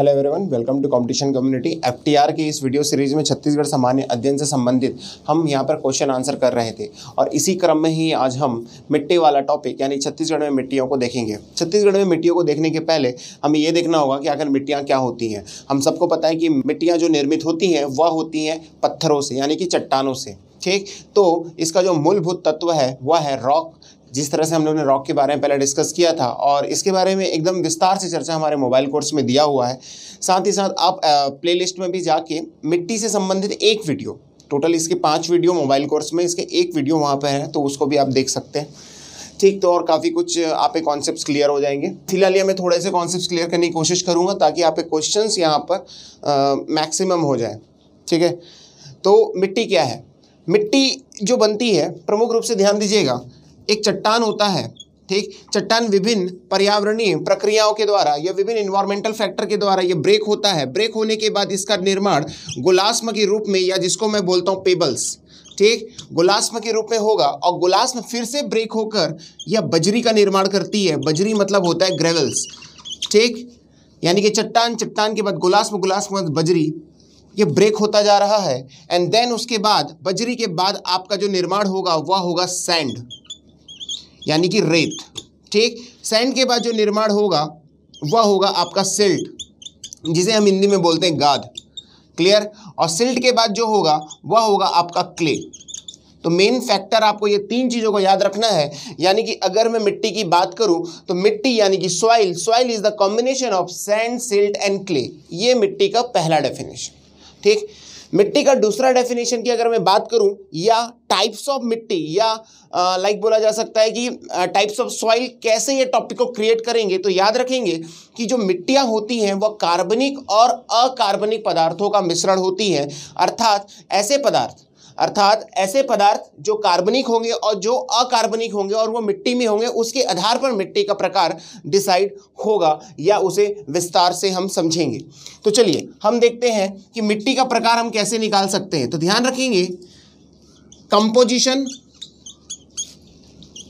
hello everyone welcome to competition community FTR की इस video series में छत्तीसगढ़ सामान्य अध्ययन से संबंधित हम यहाँ पर क्वेश्चन आंसर कर रहे थे और इसी क्रम में ही आज हम मिट्टी वाला टॉपिक यानी छत्तीसगढ़ में मिट्टियों को देखेंगे छत्तीसगढ़ में मिट्टियों को देखने के पहले हमें ये देखना होगा कि आखिर मिट्टियाँ क्या होती हैं हम सबको पता है कि मिट्टियाँ जो निर्मित होती हैं वह होती हैं पत्थरों से यानी कि चट्टानों से ठीक तो इसका जो मूलभूत तत्व है वह है रॉक जिस तरह से हम लोग ने रॉक के बारे में पहले डिस्कस किया था और इसके बारे में एकदम विस्तार से चर्चा हमारे मोबाइल कोर्स में दिया हुआ है साथ ही साथ आप प्लेलिस्ट में भी जाके मिट्टी से संबंधित एक वीडियो टोटल इसके पाँच वीडियो मोबाइल कोर्स में इसके एक वीडियो वहाँ पर है तो उसको भी आप देख सकते हैं ठीक तो और काफ़ी कुछ आपके कॉन्सेप्ट क्लियर हो जाएंगे फिलहाल ये मैं थोड़े से कॉन्सेप्ट क्लियर करने की कोशिश करूँगा ताकि आपके क्वेश्चन यहाँ पर मैक्सिमम हो जाए ठीक है तो मिट्टी क्या है मिट्टी जो बनती है प्रमुख रूप से ध्यान दीजिएगा एक चट्टान होता है ठीक चट्टान विभिन्न पर्यावरणीय प्रक्रियाओं के द्वारा या विभिन्न इन्वायरमेंटल फैक्टर के द्वारा ये ब्रेक होता है ब्रेक होने के बाद इसका निर्माण गुलास्म के रूप में या जिसको मैं बोलता हूँ पेबल्स ठीक गुलास्म के रूप में होगा और गुलास्म फिर से ब्रेक होकर यह बजरी का निर्माण करती है बजरी मतलब होता है ग्रेवल्स ठीक यानी कि चट्टान चट्टान के बाद गुलास्म गुलास्म बजरी ये ब्रेक होता जा रहा है एंड देन उसके बाद बजरी के बाद आपका जो निर्माण होगा वह होगा सैंड यानी कि रेत ठीक सैंड के बाद जो निर्माण होगा वह होगा आपका सिल्ट जिसे हम हिंदी में बोलते हैं गाद क्लियर और सिल्ट के बाद जो होगा वह होगा आपका क्ले तो मेन फैक्टर आपको ये तीन चीज़ों को याद रखना है यानी कि अगर मैं मिट्टी की बात करूं तो मिट्टी यानी कि soil soil is the combination of sand silt and clay ये मिट्टी का पहला डेफिनेशन ठीक मिट्टी का दूसरा डेफिनेशन की अगर मैं बात करूं या टाइप्स ऑफ मिट्टी या लाइक बोला जा सकता है कि टाइप्स ऑफ सॉइल कैसे ये टॉपिक को क्रिएट करेंगे तो याद रखेंगे कि जो मिट्टियां होती हैं वह कार्बनिक और अकार्बनिक पदार्थों का मिश्रण होती हैं अर्थात ऐसे पदार्थ अर्थात ऐसे पदार्थ जो कार्बनिक होंगे और जो अकार्बनिक होंगे और वो मिट्टी में होंगे उसके आधार पर मिट्टी का प्रकार डिसाइड होगा या उसे विस्तार से हम समझेंगे तो चलिए हम देखते हैं कि मिट्टी का प्रकार हम कैसे निकाल सकते हैं तो ध्यान रखेंगे कंपोजिशन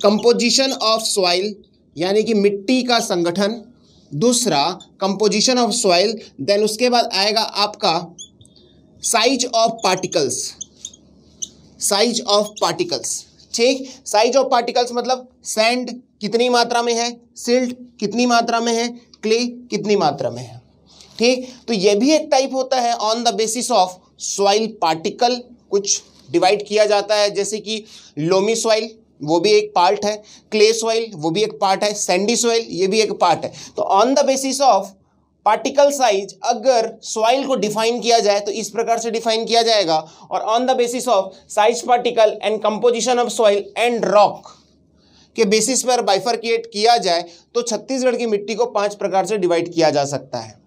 कंपोजिशन ऑफ सॉइल यानी कि मिट्टी का संगठन दूसरा कंपोजिशन ऑफ सॉइल देन उसके बाद आएगा आपका size of particles size of particles ठीक साइज ऑफ पार्टिकल्स मतलब सैंड कितनी मात्रा में है सिल्ट कितनी मात्रा में है क्ले कितनी मात्रा में है ठीक तो यह भी एक टाइप होता है on the basis of soil particle कुछ डिवाइड किया जाता है जैसे कि लोमी सॉइल वो भी एक पार्ट है क्ले सॉइल वो भी एक पार्ट है सैंडी सॉइल ये भी एक पार्ट है तो on the basis of particle size अगर सॉइल को डिफाइन किया जाए तो इस प्रकार से डिफाइन किया जाएगा और on the basis of size particle and composition of soil and rock के बेसिस पर बाइफरकेट किया जाए तो छत्तीसगढ़ की मिट्टी को पांच प्रकार से डिवाइड किया जा सकता है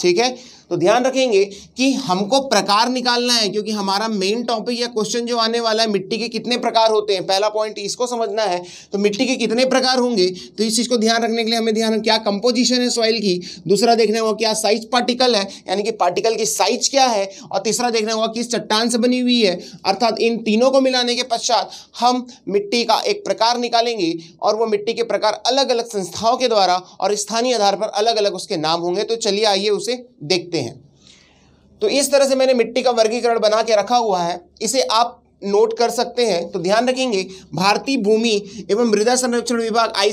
ठीक है तो ध्यान रखेंगे कि हमको प्रकार निकालना है क्योंकि हमारा मेन टॉपिक या क्वेश्चन जो आने वाला है मिट्टी के कितने प्रकार होते हैं पहला पॉइंट इसको समझना है तो मिट्टी के कितने प्रकार होंगे तो इस चीज़ को ध्यान रखने के लिए हमें ध्यान क्या कंपोजिशन है सॉइल की दूसरा देखने होगा क्या साइज पार्टिकल है यानी कि पार्टिकल की साइज क्या है और तीसरा देखने होगा किस चट्टान से बनी हुई है अर्थात इन तीनों को मिलाने के पश्चात हम मिट्टी का एक प्रकार निकालेंगे और वो मिट्टी के प्रकार अलग अलग संस्थाओं के द्वारा और स्थानीय आधार पर अलग अलग उसके नाम होंगे तो चलिए आइए उसे देखते देखते हैं तो इस तरह से मैंने मिट्टी का वर्गीकरण बना के रखा हुआ है इसे आप नोट कर सकते हैं तो ध्यान रखेंगे भारतीय भूमि एवं मृदा संरक्षण विभाग आई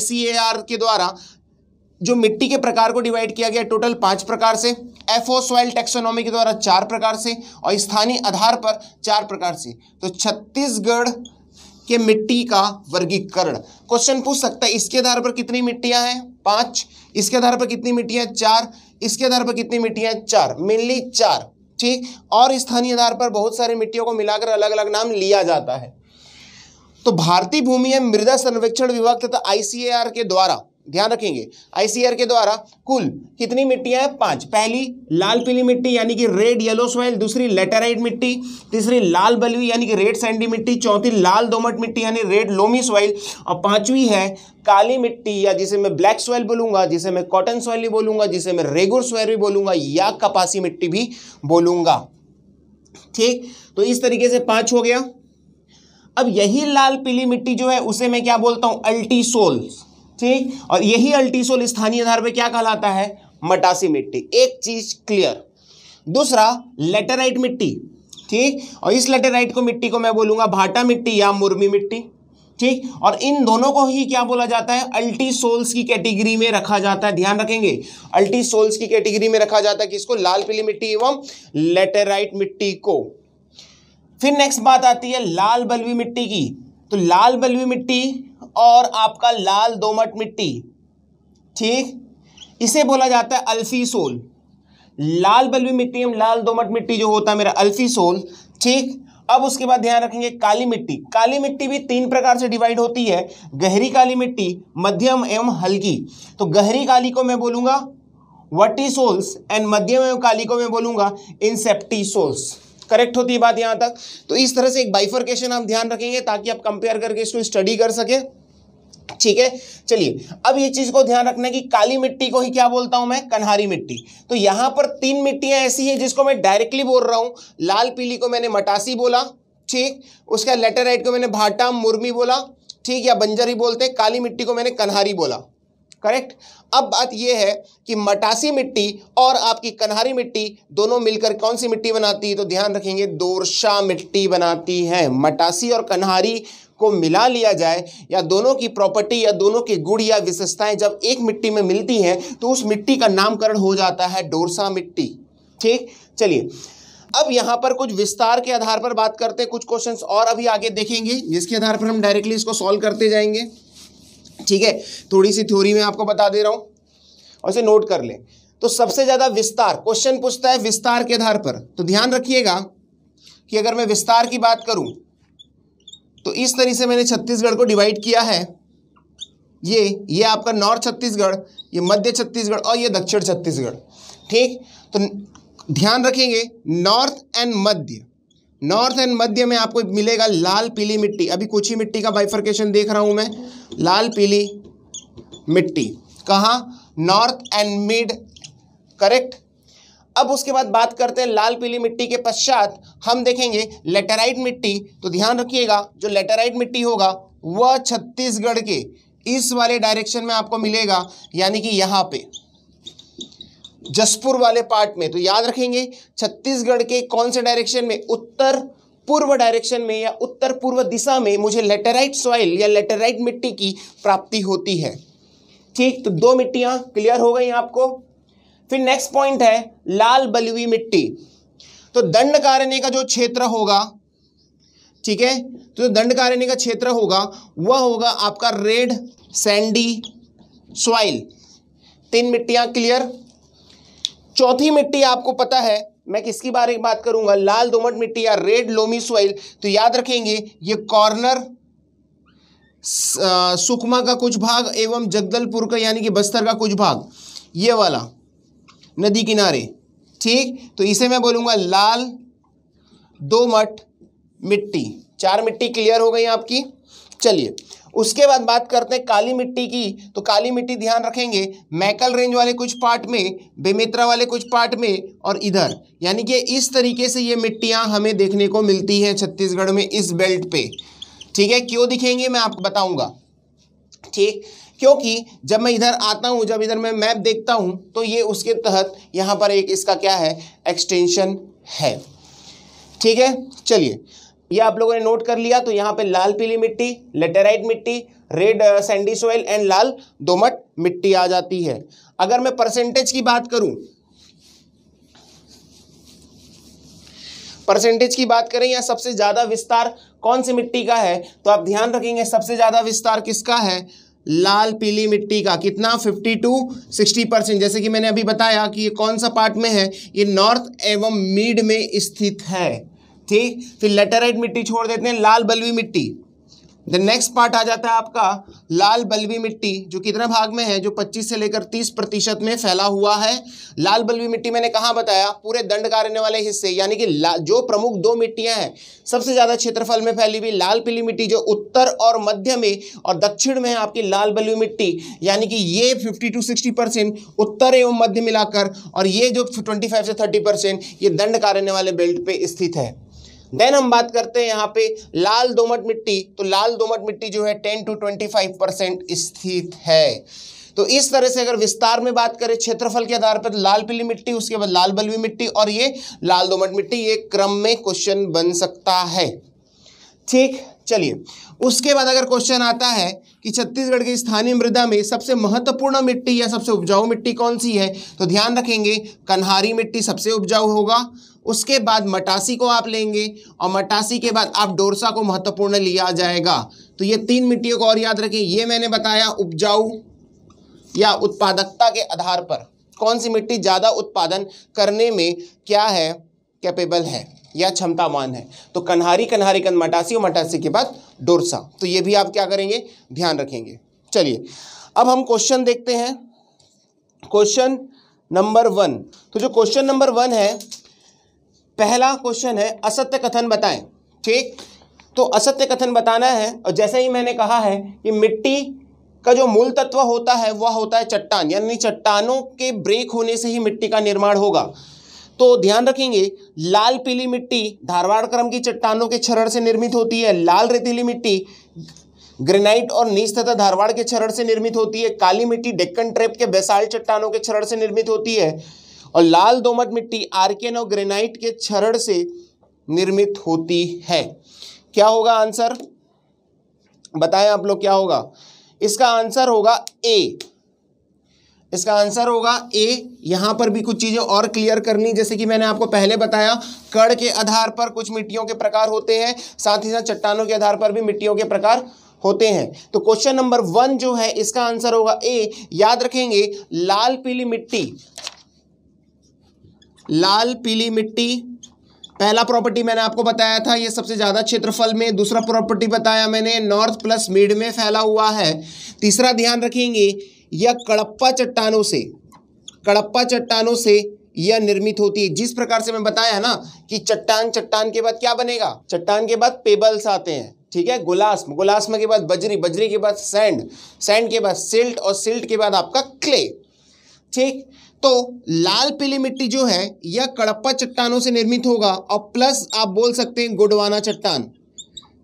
के द्वारा जो मिट्टी के प्रकार को डिवाइड किया गया टोटल पांच प्रकार से एफ ओ सॉइल टेक्सोनॉमी के द्वारा चार प्रकार से और स्थानीय आधार पर चार प्रकार से तो छत्तीसगढ़ के मिट्टी का वर्गीकरण क्वेश्चन पूछ सकता है इसके आधार पर कितनी मिट्टियां हैं पांच इसके आधार पर कितनी मिट्टियां चार इसके आधार पर कितनी मिट्टियां चार मेनली चार ठीक और स्थानीय आधार पर बहुत सारी मिट्टियों को मिलाकर अलग अलग नाम लिया जाता है तो भारतीय भूमि मृदा सर्वेक्षण विभाग तथा आईसीएआर के द्वारा ध्यान रखेंगे आईसीआर के द्वारा कुल कितनी मिट्टियां हैं पांच पहली लाल पीली मिट्टी यानी कि रेड येलो सॉइल दूसरी लेटेराइट मिट्टी तीसरी लाल बलुई यानी कि रेड सैंडी मिट्टी चौथी लाल दोमट मिट्टी यानी रेड लोमी सॉइल और पांचवी है काली मिट्टी या जिसे मैं ब्लैक सॉइल बोलूंगा जिसे मैं कॉटन सॉइल भी बोलूंगा जिसे मैं रेगुर सॉइल भी बोलूंगा या कपासी मिट्टी भी बोलूंगा ठीक तो इस तरीके से पांच हो गया अब यही लाल पीली मिट्टी जो है उसे मैं क्या बोलता हूं अल्टीसोल्स ठीक और यही अल्टीसोल स्थानीय आधार पर क्या कहलाता है मटासी मिट्टी एक चीज क्लियर दूसरा लेटेराइट मिट्टी ठीक और इस लेटेराइट को मिट्टी को मैं बोलूंगा भाटा मिट्टी या मुर्मी मिट्टी ठीक और इन दोनों को ही क्या बोला जाता है अल्टी सोल्स की कैटेगरी में रखा जाता है ध्यान रखेंगे अल्टी सोल्स की कैटेगरी में रखा जाता है किसको लाल पीली मिट्टी एवं लेटेराइट मिट्टी को फिर नेक्स्ट बात आती है लाल बलवी मिट्टी की तो लाल बलवी मिट्टी और आपका लाल दोमट मिट्टी ठीक इसे बोला जाता है अल्फी सोल लाल बलवी मिट्टी एवं लाल दोमट मिट्टी जो होता है मेरा अल्फी सोल ठीक अब उसके बाद ध्यान रखेंगे काली मिट्टी काली मिट्टी भी तीन प्रकार से डिवाइड होती है गहरी काली मिट्टी मध्यम एवं हल्की तो गहरी काली को मैं बोलूंगा वटी सोल्स एंड मध्यम एवं काली को मैं बोलूंगा इंसेप्टी सोल्स करेक्ट होती है बात यहाँ तक तो इस तरह से एक बाइफर्केशन हम ध्यान रखेंगे ताकि आप कंपेयर करके इसको स्टडी कर सके ठीक है चलिए अब ये चीज को ध्यान रखना है कि काली मिट्टी को ही क्या बोलता हूं मैं कन्हारी मिट्टी तो यहां पर तीन मिट्टियां ऐसी हैं जिसको मैं डायरेक्टली बोल रहा हूं लाल पीली को मैंने मटासी बोला ठीक उसका लेटर राइट को मैंने भाटा मुर्मी बोला ठीक या बंजर ही बोलते हैं काली मिट्टी को मैंने कन्हारी बोला करेक्ट अब बात यह है कि मटासी मिट्टी और आपकी कन्हारी मिट्टी दोनों मिलकर कौन सी मिट्टी बनाती है तो ध्यान रखेंगे दोरशा मिट्टी बनाती है मटासी और कन्हारी को मिला लिया जाए या दोनों की प्रॉपर्टी या दोनों के गुण या विशेषताएं जब एक मिट्टी में मिलती हैं तो उस मिट्टी का नामकरण हो जाता है डोरसा मिट्टी ठीक चलिए अब यहाँ पर कुछ विस्तार के आधार पर बात करते हैं कुछ क्वेश्चंस और अभी आगे देखेंगे जिसके आधार पर हम डायरेक्टली इसको सॉल्व करते जाएंगे ठीक है थोड़ी सी थ्योरी में आपको बता दे रहा हूं और इसे नोट कर ले तो सबसे ज़्यादा विस्तार क्वेश्चन पूछता है विस्तार के आधार पर तो ध्यान रखिएगा कि अगर मैं विस्तार की बात करूं तो इस तरीके से मैंने छत्तीसगढ़ को डिवाइड किया है ये ये आपका नॉर्थ छत्तीसगढ़ ये मध्य छत्तीसगढ़ और ये दक्षिण छत्तीसगढ़ ठीक तो ध्यान रखेंगे नॉर्थ एंड मध्य नॉर्थ एंड मध्य में आपको मिलेगा लाल पीली मिट्टी अभी कुछ ही मिट्टी का बाइफर्केशन देख रहा हूं मैं लाल पीली मिट्टी कहा नॉर्थ एंड मिड करेक्ट अब उसके बाद बात करते हैं लाल पीली मिट्टी के पश्चात हम देखेंगे लेटेराइट मिट्टी तो ध्यान रखिएगा जो लेटेराइट मिट्टी होगा वह छत्तीसगढ़ के इस वाले डायरेक्शन में आपको मिलेगा यानी कि यहाँ पे जसपुर वाले पार्ट में तो याद रखेंगे छत्तीसगढ़ के कौन से डायरेक्शन में उत्तर पूर्व डायरेक्शन में या उत्तर पूर्व दिशा में मुझे लेटेराइट सॉइल या लेटेराइट मिट्टी की प्राप्ति होती है ठीक तो दो मिट्टियां क्लियर हो गई आपको फिर नेक्स्ट पॉइंट है लाल बलुई मिट्टी तो दंड कारण्य का जो क्षेत्र होगा ठीक है तो जो दंड कारण्य का क्षेत्र होगा वह होगा आपका रेड सैंडी सॉइल तीन मिट्टियां क्लियर चौथी मिट्टी आपको पता है मैं किसकी बारे में बात करूंगा लाल दोमट मिट्टी या रेड लोमी सोइल तो याद रखेंगे ये कॉर्नर सुकमा का कुछ भाग एवं जगदलपुर का यानी कि बस्तर का कुछ भाग ये वाला नदी किनारे ठीक तो इसे मैं बोलूंगा लाल दोमट मिट्टी चार मिट्टी क्लियर हो गई आपकी चलिए उसके बाद बात करते हैं काली मिट्टी की तो काली मिट्टी ध्यान रखेंगे मैकल रेंज वाले कुछ पार्ट में बेमेत्रा वाले कुछ पार्ट में और इधर यानी कि इस तरीके से ये मिट्टियाँ हमें देखने को मिलती हैं छत्तीसगढ़ में इस बेल्ट पे ठीक है क्यों दिखेंगे मैं आपको बताऊँगा ठीक क्योंकि जब मैं इधर आता हूँ जब इधर मैं मैप देखता हूँ तो ये उसके तहत यहाँ पर एक इसका क्या है एक्सटेंशन है ठीक है चलिए ये आप लोगों ने नोट कर लिया तो यहाँ पे लाल पीली मिट्टी लेटेराइट मिट्टी रेड सैंडी सोयल एंड लाल दोमट मिट्टी आ जाती है अगर मैं परसेंटेज की बात करूं परसेंटेज की बात करें या सबसे ज़्यादा विस्तार कौन सी मिट्टी का है तो आप ध्यान रखेंगे सबसे ज़्यादा विस्तार किसका है लाल पीली मिट्टी का कितना 52 सिक्सटी परसेंट जैसे कि मैंने अभी बताया कि ये कौन सा पार्ट में है ये नॉर्थ एवं मिड में स्थित है ठीक फिर लेटेराइट मिट्टी छोड़ देते हैं लाल बलवी मिट्टी द नेक्स्ट पार्ट आ जाता है आपका लाल बलवी मिट्टी जो कितने भाग में है जो 25 से लेकर 30 प्रतिशत में फैला हुआ है लाल बलवी मिट्टी मैंने कहा बताया पूरे दंड रहने वाले हिस्से यानी कि जो प्रमुख दो मिट्टियां हैं सबसे ज़्यादा क्षेत्रफल में फैली हुई लाल पीली मिट्टी जो उत्तर और मध्य में और दक्षिण में है आपकी लाल बलवी मिट्टी यानी कि ये फिफ्टी टू सिक्सटी परसेंट उत्तर एवं मध्य मिलाकर और ये जो ट्वेंटी फाइव से थर्टी परसेंट ये दंड रहने वाले बेल्ट पर स्थित है देन हम बात करते हैं यहाँ पे लाल दोमट मिट्टी तो लाल दोमट मिट्टी जो है ten to twenty five percent स्थित है तो इस तरह से अगर विस्तार में बात करें क्षेत्रफल के आधार पर लाल पीली मिट्टी उसके बाद लाल बलवी मिट्टी और ये लाल दोमट मिट्टी ये क्रम में क्वेश्चन बन सकता है ठीक चलिए उसके बाद अगर क्वेश्चन आता है कि छत्तीसगढ़ की स्थानीय मृदा में सबसे महत्वपूर्ण मिट्टी या सबसे उपजाऊ मिट्टी कौन सी है तो ध्यान रखेंगे कन्हारी मिट्टी सबसे उपजाऊ होगा उसके बाद मटासी को आप लेंगे और मटासी के बाद आप डोरसा को महत्वपूर्ण लिया जाएगा तो ये तीन मिट्टियों को और याद रखें ये मैंने बताया उपजाऊ या उत्पादकता के आधार पर कौन सी मिट्टी ज़्यादा उत्पादन करने में क्या है कैपेबल है या क्षमतावान है तो कन्हारी कन्हारी कन मटासी और मटासी के बाद डोरसा तो ये भी आप क्या करेंगे ध्यान रखेंगे चलिए अब हम क्वेश्चन देखते हैं क्वेश्चन नंबर वन तो जो क्वेश्चन नंबर वन है पहला क्वेश्चन है असत्य कथन बताएं ठीक तो असत्य कथन बताना है और जैसे ही मैंने कहा है कि मिट्टी का जो मूल तत्व होता है वह होता है चट्टान यानी चट्टानों के ब्रेक होने से ही मिट्टी का निर्माण होगा तो ध्यान रखेंगे लाल पीली मिट्टी धारवाड़ क्रम की चट्टानों के क्षरण से निर्मित होती है लाल रेतीली मिट्टी ग्रेनाइट और नीच तथा धारवाड़ के क्षरण से निर्मित होती है काली मिट्टी डेक्कन ट्रेप के बेसाल चट्टानों के क्षरण से निर्मित होती है और लाल दोमट मिट्टी आर्केन और ग्रेनाइट के क्षरण से निर्मित होती है क्या होगा आंसर बताएं आप लोग क्या होगा इसका आंसर होगा ए इसका आंसर होगा ए यहां पर भी कुछ चीज़ें और क्लियर करनी जैसे कि मैंने आपको पहले बताया कड़ के आधार पर कुछ मिट्टियों के प्रकार होते हैं साथ ही साथ चट्टानों के आधार पर भी मिट्टियों के प्रकार होते हैं तो क्वेश्चन नंबर वन जो है इसका आंसर होगा ए याद रखेंगे लाल पीली मिट्टी लाल पीली मिट्टी पहला प्रॉपर्टी मैंने आपको बताया था ये सबसे ज़्यादा क्षेत्रफल में दूसरा प्रॉपर्टी बताया मैंने नॉर्थ प्लस मिड में फैला हुआ है तीसरा ध्यान रखेंगे यह कड़प्पा चट्टानों से कड़प्पा चट्टानों से यह निर्मित होती है जिस प्रकार से मैं बताया ना कि चट्टान चट्टान के बाद क्या बनेगा चट्टान के बाद पेबल्स आते हैं ठीक है गुलास्म गुलास्म के बाद बजरी बजरी के बाद सैंड सैंड के बाद सिल्ट और सिल्ट के बाद आपका क्ले ठीक तो लाल पीली मिट्टी जो है यह कड़प्पा चट्टानों से निर्मित होगा और प्लस आप बोल सकते हैं गुडवाना चट्टान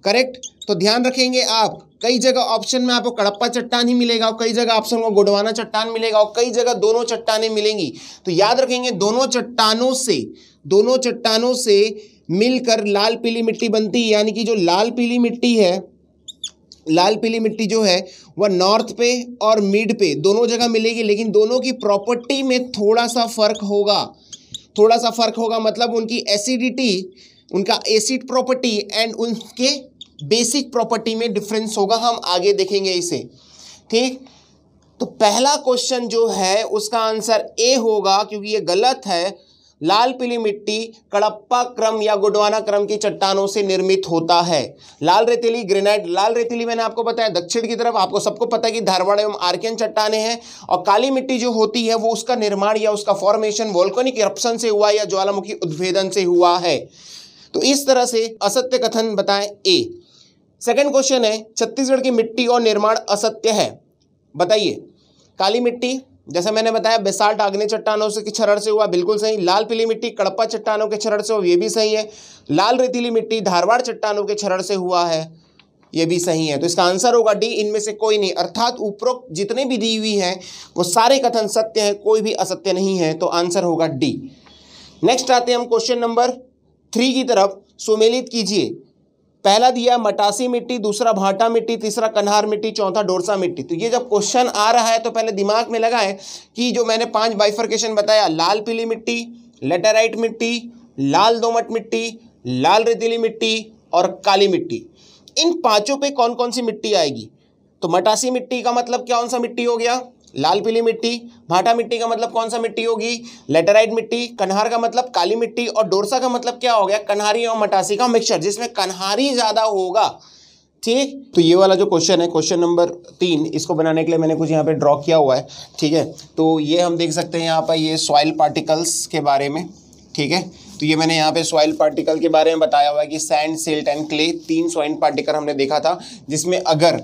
करेक्ट तो ध्यान रखेंगे आप कई जगह ऑप्शन में आपको कड़प्पा चट्टान ही मिलेगा और कई जगह ऑप्शन को गुडवाना चट्टान मिलेगा और कई जगह दोनों चट्टाने मिलेंगी तो याद रखेंगे दोनों चट्टानों से दोनों चट्टानों से मिलकर लाल पीली मिट्टी बनती है यानी कि जो लाल पीली मिट्टी है लाल पीली मिट्टी जो है वह नॉर्थ पे और मिड पे दोनों जगह मिलेगी लेकिन दोनों की प्रॉपर्टी में थोड़ा सा फर्क होगा थोड़ा सा फर्क होगा मतलब उनकी एसिडिटी उनका एसिड प्रॉपर्टी एंड उनके बेसिक प्रॉपर्टी में डिफरेंस होगा हम आगे देखेंगे इसे ठीक तो पहला क्वेश्चन जो है उसका आंसर ए होगा क्योंकि ये गलत है लाल पीली मिट्टी कड़प्पा क्रम या गुडवाना क्रम की चट्टानों से निर्मित होता है लाल रेतीली ग्रेनाइट लाल रेतीली मैंने आपको बताया दक्षिण की तरफ आपको सबको पता है कि धारवाड़ एवं आर्कियन चट्टाने हैं और काली मिट्टी जो होती है वो उसका निर्माण या उसका फॉर्मेशन वोल्कोनिक इरप्शन से हुआ या ज्वालामुखी उद्भेदन से हुआ है तो इस तरह से असत्य कथन बताएं ए सेकेंड क्वेश्चन है छत्तीसगढ़ की मिट्टी और निर्माण असत्य है बताइए काली मिट्टी जैसे मैंने बताया बेसाल्ट आग्ने चट्टानों से छरड़ से हुआ बिल्कुल सही लाल पीली मिट्टी कड़प्पा चट्टानों के क्षरण से हुआ ये भी सही है लाल रेतीली मिट्टी धारवाड़ चट्टानों के छरण से हुआ है ये भी सही है तो इसका आंसर होगा डी इनमें से कोई नहीं अर्थात उपरोक्त जितने भी दी हुई हैं वो सारे कथन सत्य है कोई भी असत्य नहीं है तो आंसर होगा डी नेक्स्ट आते हैं हम क्वेश्चन नंबर थ्री की तरफ सुमेलित कीजिए पहला दिया है मटासी मिट्टी दूसरा भाटा मिट्टी तीसरा कन्हार मिट्टी चौथा डोरसा मिट्टी तो ये जब क्वेश्चन आ रहा है तो पहले दिमाग में लगाएं कि जो मैंने पांच बाइफर्केशन बताया लाल पीली मिट्टी लेटेराइट मिट्टी लाल दोमट मिट्टी लाल रेतीली मिट्टी और काली मिट्टी इन पांचों पे कौन कौन सी मिट्टी आएगी तो मटासी मिट्टी का मतलब कौन सा मिट्टी हो गया लाल पीली मिट्टी भाटा मिट्टी का मतलब कौन सा मिट्टी होगी लेटेराइट मिट्टी कन्हार का मतलब काली मिट्टी और डोरसा का मतलब क्या हो गया कन्हारी और मटासी का मिक्सचर जिसमें कन्हारी ज़्यादा होगा ठीक तो ये वाला जो क्वेश्चन है क्वेश्चन नंबर तीन इसको बनाने के लिए मैंने कुछ यहाँ पे ड्रॉ किया हुआ है ठीक है तो ये हम देख सकते हैं यहाँ पर ये सॉइल पार्टिकल्स के बारे में ठीक है तो ये मैंने यहाँ पे सॉइल पार्टिकल के बारे में बताया हुआ है कि सैंड सिल्ट एंड क्ले तीन सॉइल पार्टिकल हमने देखा था जिसमें अगर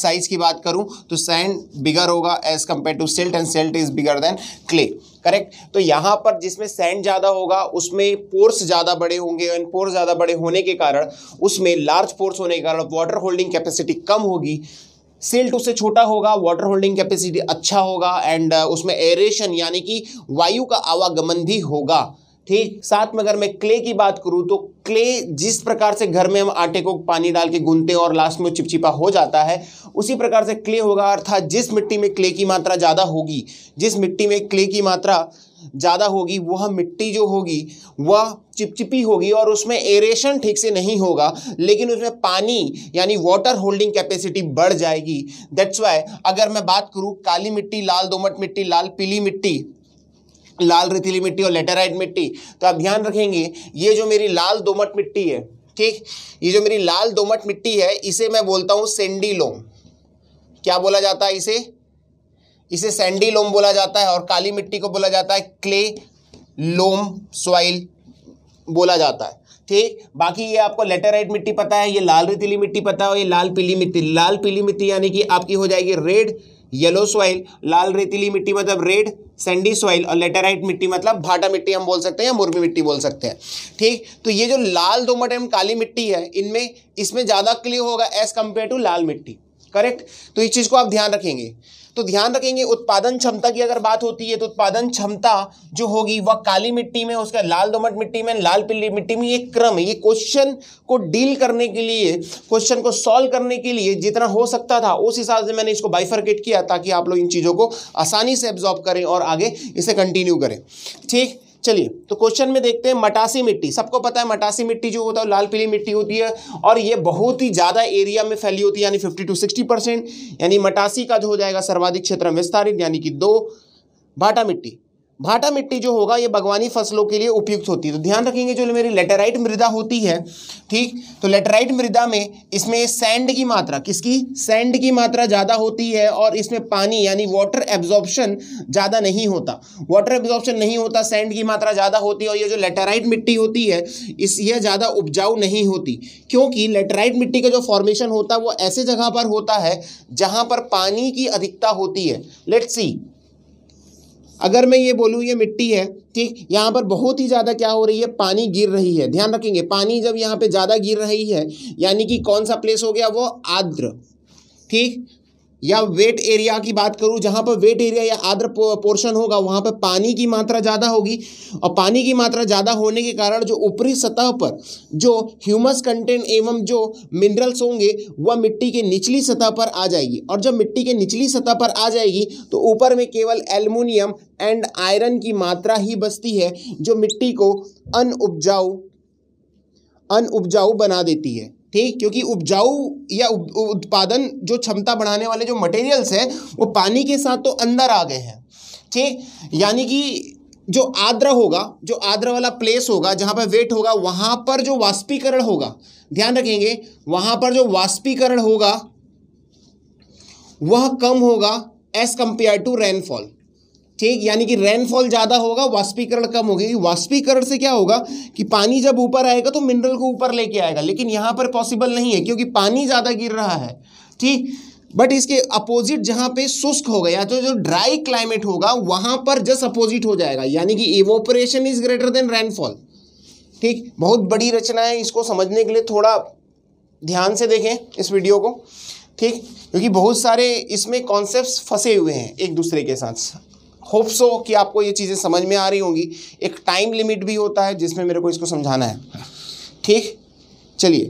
साइज़ की बात करूँ तो सैंड बिगर होगा as compare to silt and silt is bigger than clay correct तो यहाँ पर जिसमें सैंड ज़्यादा होगा उसमें पोर्स ज़्यादा बड़े होंगे एंड पोर्स ज़्यादा बड़े होने के कारण उसमें लार्ज पोर्स होने के कारण वाटर होल्डिंग कैपेसिटी कम होगी सिल्ट उससे छोटा होगा वाटर होल्डिंग कैपेसिटी अच्छा होगा एंड uh, उसमें एरेशन यानी कि वायु का आवागमन भी होगा ठीक साथ में अगर मैं क्ले की बात करूँ तो क्ले जिस प्रकार से घर में हम आटे को पानी डाल के गूंदते हैं और लास्ट में चिपचिपा हो जाता है उसी प्रकार से क्ले होगा अर्थात जिस मिट्टी में क्ले की मात्रा ज़्यादा होगी जिस मिट्टी में क्ले की मात्रा ज़्यादा होगी वह मिट्टी जो होगी वह चिपचिपी होगी और उसमें एरेशन ठीक से नहीं होगा लेकिन उसमें पानी यानी वाटर होल्डिंग कैपेसिटी बढ़ जाएगी दैट्स वाई अगर मैं बात करूँ काली मिट्टी लाल दोमट मिट्टी लाल पीली मिट्टी लाल रेतीली मिट्टी और लेटेराइट मिट्टी तो आप ध्यान रखेंगे ये जो मेरी लाल दोमट मिट्टी है ठीक ये जो मेरी लाल दोमट मिट्टी है इसे मैं बोलता हूँ सेंडी लोम क्या बोला जाता है इसे इसे सेंडी लोम बोला जाता है और काली मिट्टी को बोला जाता है क्ले लोम सॉइल बोला जाता है ठीक बाकी ये आपको लेटेराइट मिट्टी पता है ये लाल रेतीली मिट्टी पता है और ये लाल पीली मिट्टी लाल पीली मिट्टी यानी कि आपकी हो जाएगी रेड येलो सॉइल लाल रेतीली मिट्टी मतलब रेड सैंडी सॉइल और लेटेराइट मिट्टी मतलब भाटा मिट्टी हम बोल सकते हैं या मुर्मी मिट्टी बोल सकते हैं ठीक तो ये जो लाल दोमट एवं काली मिट्टी है इनमें इसमें ज़्यादा क्लियर होगा एज कम्पेयर टू लाल मिट्टी करेक्ट तो इस चीज़ को आप ध्यान रखेंगे तो ध्यान रखेंगे उत्पादन क्षमता की अगर बात होती है तो उत्पादन क्षमता जो होगी वह काली मिट्टी में उसका लाल दोमट मिट्टी में लाल पीली मिट्टी में ये क्रम ये क्वेश्चन को डील करने के लिए क्वेश्चन को सॉल्व करने के लिए जितना हो सकता था उस हिसाब से मैंने इसको बाइफर्केट किया ताकि आप लोग इन चीज़ों को आसानी से एब्जॉर्ब करें और आगे इसे कंटिन्यू करें ठीक चलिए तो क्वेश्चन में देखते हैं मटासी मिट्टी सबको पता है मटासी मिट्टी जो होता है लाल पीली मिट्टी होती है और ये बहुत ही ज़्यादा एरिया में फैली होती है यानी फिफ्टी टू सिक्सटी परसेंट यानी मटासी का जो हो जाएगा सर्वाधिक क्षेत्र विस्तारित यानी कि दो भाटा मिट्टी भाटा मिट्टी जो होगा ये बागवानी फसलों के लिए उपयुक्त होती है तो ध्यान रखेंगे जो मेरी लेटेराइट मृदा होती है ठीक तो लेटेराइट मृदा में इसमें सैंड की मात्रा किसकी सैंड की मात्रा ज़्यादा होती है और इसमें पानी यानी वाटर एब्जॉर्प्शन ज़्यादा नहीं होता वाटर एब्जॉर्प्शन नहीं होता सैंड की मात्रा ज़्यादा होती है और ये जो लेटेराइट मिट्टी होती है इस यह ज़्यादा उपजाऊ नहीं होती क्योंकि लेटेराइट मिट्टी का जो फॉर्मेशन होता है वो ऐसे जगह पर होता है जहाँ पर पानी की अधिकता होती है लेट्स सी अगर मैं ये बोलूँ ये मिट्टी है ठीक यहाँ पर बहुत ही ज़्यादा क्या हो रही है पानी गिर रही है ध्यान रखेंगे पानी जब यहाँ पे ज़्यादा गिर रही है यानी कि कौन सा प्लेस हो गया वो आद्र ठीक या वेट एरिया की बात करूं जहां पर वेट एरिया या आर्द्र पोर्शन होगा वहां पर पानी की मात्रा ज़्यादा होगी और पानी की मात्रा ज़्यादा होने के कारण जो ऊपरी सतह पर जो ह्यूमस कंटेंट एवं जो मिनरल्स होंगे वह मिट्टी के निचली सतह पर आ जाएगी और जब मिट्टी के निचली सतह पर आ जाएगी तो ऊपर में केवल एल्युमिनियम एंड आयरन की मात्रा ही बचती है जो मिट्टी को अन उपजाऊ अन उपजाऊ बना देती है ठीक क्योंकि उपजाऊ या उत्पादन जो क्षमता बढ़ाने वाले जो मटेरियल्स हैं वो पानी के साथ तो अंदर आ गए हैं ठीक यानी कि जो आर्द्र होगा जो आर्द्र वाला प्लेस होगा जहाँ पर वेट होगा वहाँ पर जो वाष्पीकरण होगा ध्यान रखेंगे वहाँ पर जो वाष्पीकरण होगा वह कम होगा एज कंपेयर टू रेनफॉल ठीक यानी कि रेनफॉल ज़्यादा होगा वाष्पीकरण कम होगी वाष्पीकरण से क्या होगा कि पानी जब ऊपर आएगा तो मिनरल को ऊपर लेके आएगा लेकिन यहाँ पर पॉसिबल नहीं है क्योंकि पानी ज़्यादा गिर रहा है ठीक बट इसके अपोजिट जहाँ पे शुष्क होगा या तो जो ड्राई क्लाइमेट होगा वहाँ पर जस्ट अपोजिट हो जाएगा यानी कि evaporation is greater than rainfall ठीक बहुत बड़ी रचना है इसको समझने के लिए थोड़ा ध्यान से देखें इस वीडियो को ठीक क्योंकि बहुत सारे इसमें कॉन्सेप्ट्स फंसे हुए हैं एक दूसरे के साथ होप्सो कि आपको ये चीज़ें समझ में आ रही होंगी एक टाइम लिमिट भी होता है जिसमें मेरे को इसको समझाना है ठीक चलिए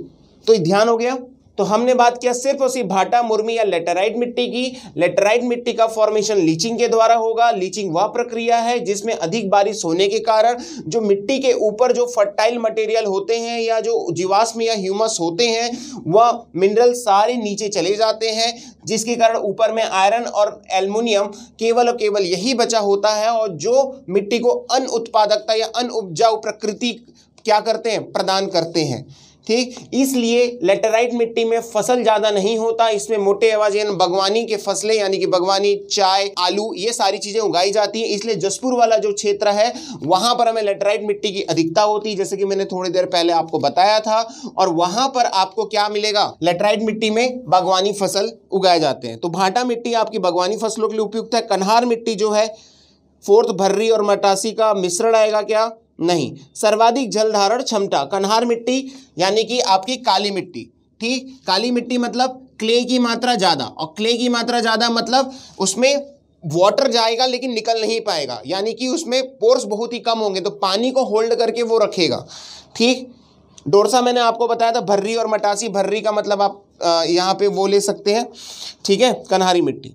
तो ध्यान हो गया तो हमने बात किया सिर्फ उसी भाटा मुर्मी या लेटराइट मिट्टी की लेटराइट मिट्टी का फॉर्मेशन लीचिंग के द्वारा होगा लीचिंग वह प्रक्रिया है जिसमें अधिक बारिश होने के कारण जो मिट्टी के ऊपर जो फर्टाइल मटेरियल होते हैं या जो जीवाश्म या ह्यूमस होते हैं वह मिनरल सारे नीचे चले जाते हैं जिसके कारण ऊपर में आयरन और एल्युमिनियम केवल और केवल यही बचा होता है और जो मिट्टी को उत्पादकता या उपजाऊ प्रकृति क्या करते हैं प्रदान करते हैं ठीक इसलिए लेटेराइट मिट्टी में फसल ज़्यादा नहीं होता इसमें मोटे आवाज यानी बागवानी के फसलें यानी कि बागवानी चाय आलू ये सारी चीज़ें उगाई जाती हैं इसलिए जसपुर वाला जो क्षेत्र है वहां पर हमें लेटराइट मिट्टी की अधिकता होती है जैसे कि मैंने थोड़ी देर पहले आपको बताया था और वहां पर आपको क्या मिलेगा लेटराइट मिट्टी में बागवानी फसल उगाए जाते हैं तो भाटा मिट्टी आपकी बागवानी फसलों के लिए उपयुक्त है कन्हार मिट्टी जो है फोर्थ भर्री और मटासी का मिश्रण आएगा क्या नहीं सर्वाधिक जल धारण क्षमता कन्हार मिट्टी यानी कि आपकी काली मिट्टी ठीक काली मिट्टी मतलब क्ले की मात्रा ज़्यादा और क्ले की मात्रा ज़्यादा मतलब उसमें वाटर जाएगा लेकिन निकल नहीं पाएगा यानी कि उसमें पोर्स बहुत ही कम होंगे तो पानी को होल्ड करके वो रखेगा ठीक डोरसा मैंने आपको बताया था भर्री और मटासी भर्री का मतलब आप यहाँ पे वो ले सकते हैं ठीक है कन्हारी मिट्टी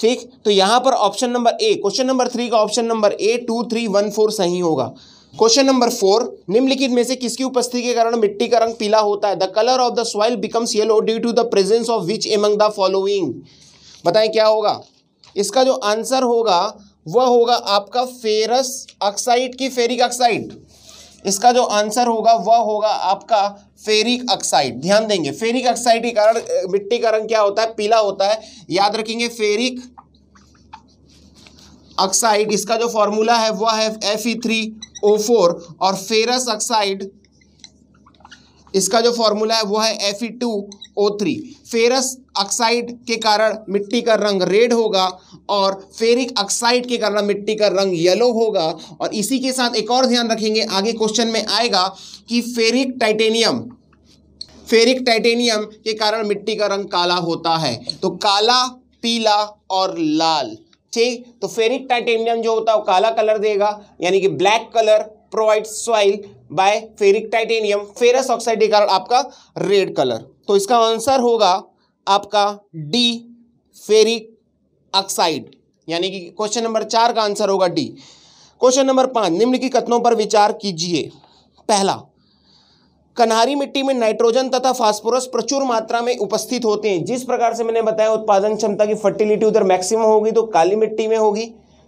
ठीक तो यहाँ पर option number A question number three का option number A two three one four सही होगा क्वेश्चन नंबर फोर निम्नलिखित में से किसकी उपस्थिति के कारण मिट्टी का रंग पीला होता है the colour of the soil becomes yellow due to the presence of which among the following बताएं क्या होगा इसका जो आंसर होगा वह होगा आपका फेरस ऑक्साइड की फेरिक ऑक्साइड इसका जो आंसर होगा वह होगा आपका फेरिक ऑक्साइड ध्यान देंगे फेरिक ऑक्साइड के कारण मिट्टी का रंग क्या होता है पीला होता है याद रखेंगे फेरिक ऑक्साइड इसका जो फॉर्मूला है वह है एफ ई थ्री फोर और फेरस ऑक्साइड इसका जो फॉर्मूला है वो है F two O three ferrous oxide के कारण मिट्टी का रंग रेड होगा और फेरिक ऑक्साइड के कारण मिट्टी का रंग येलो होगा और इसी के साथ एक और ध्यान रखेंगे आगे क्वेश्चन में आएगा कि फेरिक टाइटेनियम फेरिक टाइटेनियम के कारण मिट्टी का रंग काला होता है तो काला पीला और लाल ठीक तो फेरिक टाइटेनियम जो होता है वो काला कलर देगा यानी कि black colour provide soil by ferric titanium ferrous oxide के कारण आपका रेड कलर तो इसका आंसर होगा आपका डी फेरिक ऑक्साइड यानी कि क्वेश्चन नंबर चार का आंसर होगा डी क्वेश्चन नंबर निम्न निम्नलिखित कथनों पर विचार कीजिए पहला कन्हारी मिट्टी में नाइट्रोजन तथा फास्फोरस प्रचुर मात्रा में उपस्थित होते हैं जिस प्रकार से मैंने बताया उत्पादन क्षमता की फर्टिलिटी उधर मैक्सिमम होगी तो काली मिट्टी में होगी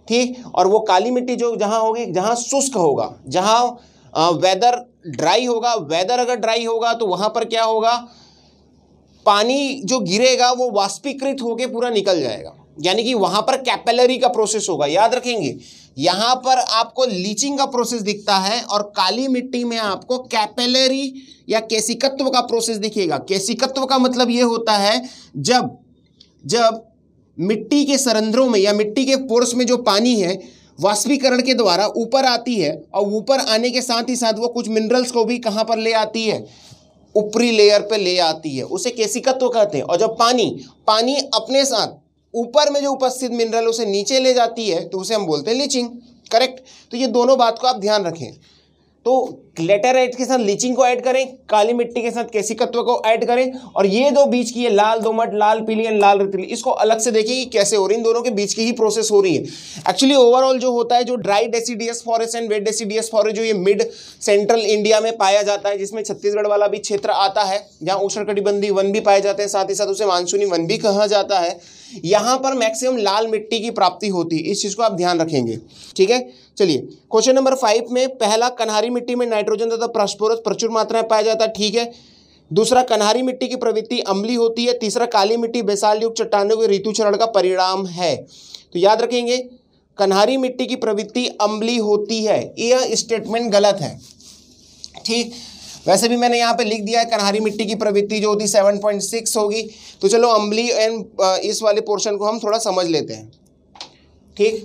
ठीक और वो काली मिट्टी जो जहाँ होगी जहाँ शुष्क होगा जहाँ वेदर ड्राई होगा वेदर अगर ड्राई होगा तो वहाँ पर क्या होगा पानी जो गिरेगा वो वाष्पीकृत होकर पूरा निकल जाएगा यानी कि वहाँ पर कैपेलरी का प्रोसेस होगा याद रखेंगे यहाँ पर आपको लीचिंग का प्रोसेस दिखता है और काली मिट्टी में आपको कैपेलरी या केसिकत्व का प्रोसेस दिखेगा केसिकत्व का मतलब ये होता है जब जब मिट्टी के सरंध्रों में या मिट्टी के पोर्स में जो पानी है वाष्पीकरण के द्वारा ऊपर आती है और ऊपर आने के साथ ही साथ वो कुछ मिनरल्स को भी कहाँ पर ले आती है ऊपरी लेयर पे ले आती है उसे केसिकत्व कहते हैं और जब पानी पानी अपने साथ ऊपर में जो उपस्थित मिनरल उसे नीचे ले जाती है तो उसे हम बोलते हैं लीचिंग करेक्ट तो ये दोनों बात को आप ध्यान रखें तो ग्लेटराइट के साथ लीचिंग को ऐड करें काली मिट्टी के साथ कैसी तत्व को ऐड करें और ये दो बीच की है लाल दोमट लाल पीली एंड लाल रेतीली इसको अलग से देखें कि कैसे हो रही है इन दोनों के बीच की ही प्रोसेस हो रही है एक्चुअली ओवरऑल जो होता है जो dry deciduous forest and wet deciduous forest जो ये मिड सेंट्रल इंडिया में पाया जाता है जिसमें छत्तीसगढ़ वाला भी क्षेत्र आता है जहाँ कटिबंधी वन भी पाए जाते हैं साथ ही साथ उसे मानसूनी वन भी कहा जाता है यहाँ पर मैक्सिमम लाल मिट्टी की प्राप्ति होती है इस चीज़ को आप ध्यान रखेंगे ठीक है चलिए क्वेश्चन नंबर फाइव में पहला कन्हारी मिट्टी में नाइट्रोजन तथा प्रस्फोरस प्रचुर मात्रा में पाया जाता है ठीक है दूसरा कन्हारी मिट्टी की प्रवृत्ति अम्ली होती है तीसरा काली मिट्टी बेसाल युग चट्टानों के ऋतुचरण का परिणाम है तो याद रखेंगे कन्हारी मिट्टी की प्रवृत्ति अम्ली होती है यह स्टेटमेंट गलत है ठीक वैसे भी मैंने यहाँ पे लिख दिया है कन्हारी मिट्टी की प्रवृत्ति जो होती सेवन पॉइंट सिक्स होगी तो चलो अम्बली एंड इस वाले पोर्शन को हम थोड़ा समझ लेते हैं ठीक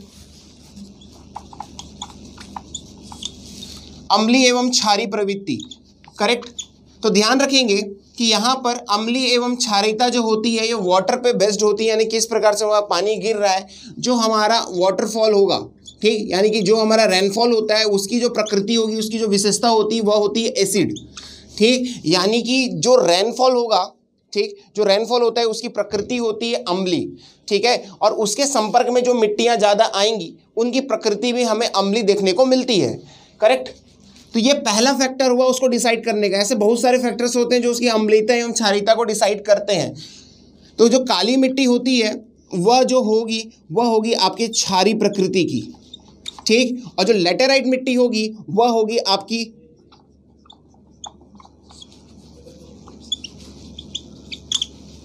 अम्बली एवं क्षारी प्रवृत्ति करेक्ट तो ध्यान रखेंगे कि यहाँ पर अम्ली एवं क्षारिकता जो होती है ये वाटर पे बेस्ड होती है यानी किस प्रकार से वहाँ पानी गिर रहा है जो हमारा वाटरफॉल होगा ठीक यानी कि जो हमारा रेनफॉल होता है उसकी जो प्रकृति होगी उसकी जो विशेषता होती है वह होती है एसिड ठीक यानी कि जो रेनफॉल होगा ठीक जो रेनफॉल होता है उसकी प्रकृति होती है अम्ली ठीक है और उसके संपर्क में जो मिट्टियाँ ज़्यादा आएंगी उनकी प्रकृति भी हमें अम्ली देखने को मिलती है करेक्ट तो ये पहला फैक्टर हुआ उसको डिसाइड करने का ऐसे बहुत सारे फैक्टर्स होते हैं जो उसकी अम्लीता एवं क्षारिता को डिसाइड करते हैं तो जो काली मिट्टी होती है वह जो होगी वह होगी आपकी क्षारी प्रकृति की ठीक और जो लेटेराइट मिट्टी होगी वह होगी आपकी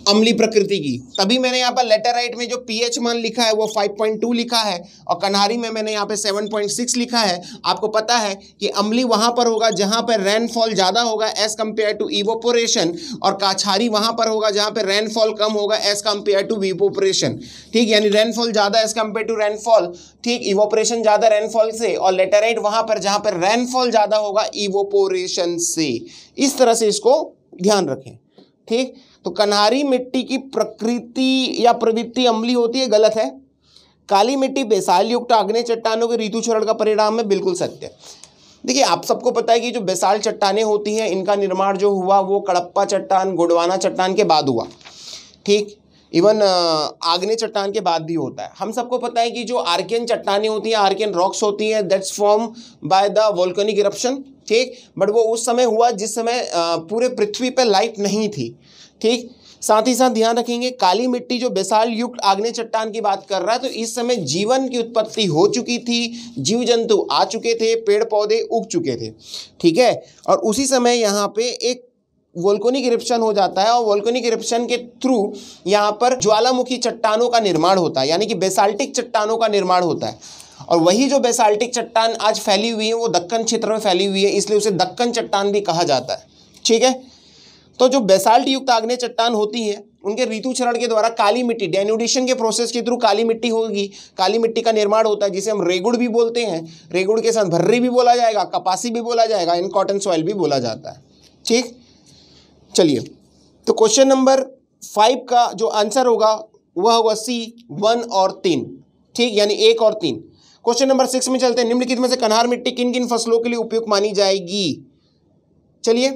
अम्ली प्रकृति की तभी मैंने यहाँ पर राइट में जो पीएच मान लिखा है वो 5.2 लिखा है और कन्हारी में मैंने यहाँ पे 7.6 लिखा है आपको पता है कि अम्ली वहाँ पर होगा जहाँ पर रेनफॉल ज़्यादा होगा एज कम्पेयर टू ईवोपोरेशन और काछारी वहाँ पर होगा जहाँ पर रेनफॉल कम होगा एज कम्पेयर टू इवोपोरेशन ठीक यानी रेनफॉल ज़्यादा एज कम्पेयर टू रेनफॉल ठीक ईवोपोरेशन ज़्यादा रेनफॉल से और लेटराइट वहाँ पर जहाँ पर रेनफॉल ज़्यादा होगा ईवोपोरेशन से इस तरह से इसको ध्यान रखें ठीक तो कन्हारी मिट्टी की प्रकृति या प्रवृत्ति अम्ली होती है गलत है काली मिट्टी बेसाल युक्त आग्नेय चट्टानों के चरण का परिणाम है बिल्कुल सत्य देखिए आप सबको पता है कि जो बेसाल चट्टाने होती हैं इनका निर्माण जो हुआ वो कड़प्पा चट्टान गुड़वाना चट्टान के बाद हुआ ठीक इवन आग्नेय चट्टान के बाद भी होता है हम सबको पता है कि जो आर्कियन चट्टाने होती हैं आर्कियन रॉक्स होती हैं that's form by the volcanic eruption ठीक बट वो उस समय हुआ जिस समय पूरे पृथ्वी पर लाइफ नहीं थी ठीक साथ ही साथ ध्यान रखेंगे काली मिट्टी जो बेसाल युक्त आग्नेय चट्टान की बात कर रहा है तो इस समय जीवन की उत्पत्ति हो चुकी थी जीव जंतु आ चुके थे पेड़ पौधे उग चुके थे ठीक है और उसी समय यहाँ पे एक वोल्कोनिक इरप्शन हो जाता है और वोल्कोनिक इरप्शन के थ्रू यहाँ पर ज्वालामुखी चट्टानों का निर्माण होता है यानी कि बेसाल्टिक चट्टानों का निर्माण होता है और वही जो बेसाल्टिक चट्टान आज फैली हुई है वो दक्कन क्षेत्र में फैली हुई है इसलिए उसे दक्कन चट्टान भी कहा जाता है ठीक है तो जो बेसाल्ट युक्त आग्नेय चट्टान होती है उनके ऋतु चरण के द्वारा काली मिट्टी डेन्यूडेशन के प्रोसेस के थ्रू काली मिट्टी होगी काली मिट्टी का निर्माण होता है जिसे हम रेगुड़ भी बोलते हैं रेगुड़ के साथ भर्री भी बोला जाएगा कपासी भी बोला जाएगा इन कॉटन सॉइल भी बोला जाता है ठीक चलिए तो क्वेश्चन नंबर फाइव का जो आंसर होगा वह होगा सी वन और तीन ठीक यानी एक और तीन क्वेश्चन नंबर सिक्स में चलते हैं निम्नलिखित में से कन्हार मिट्टी किन किन फसलों के लिए उपयुक्त मानी जाएगी चलिए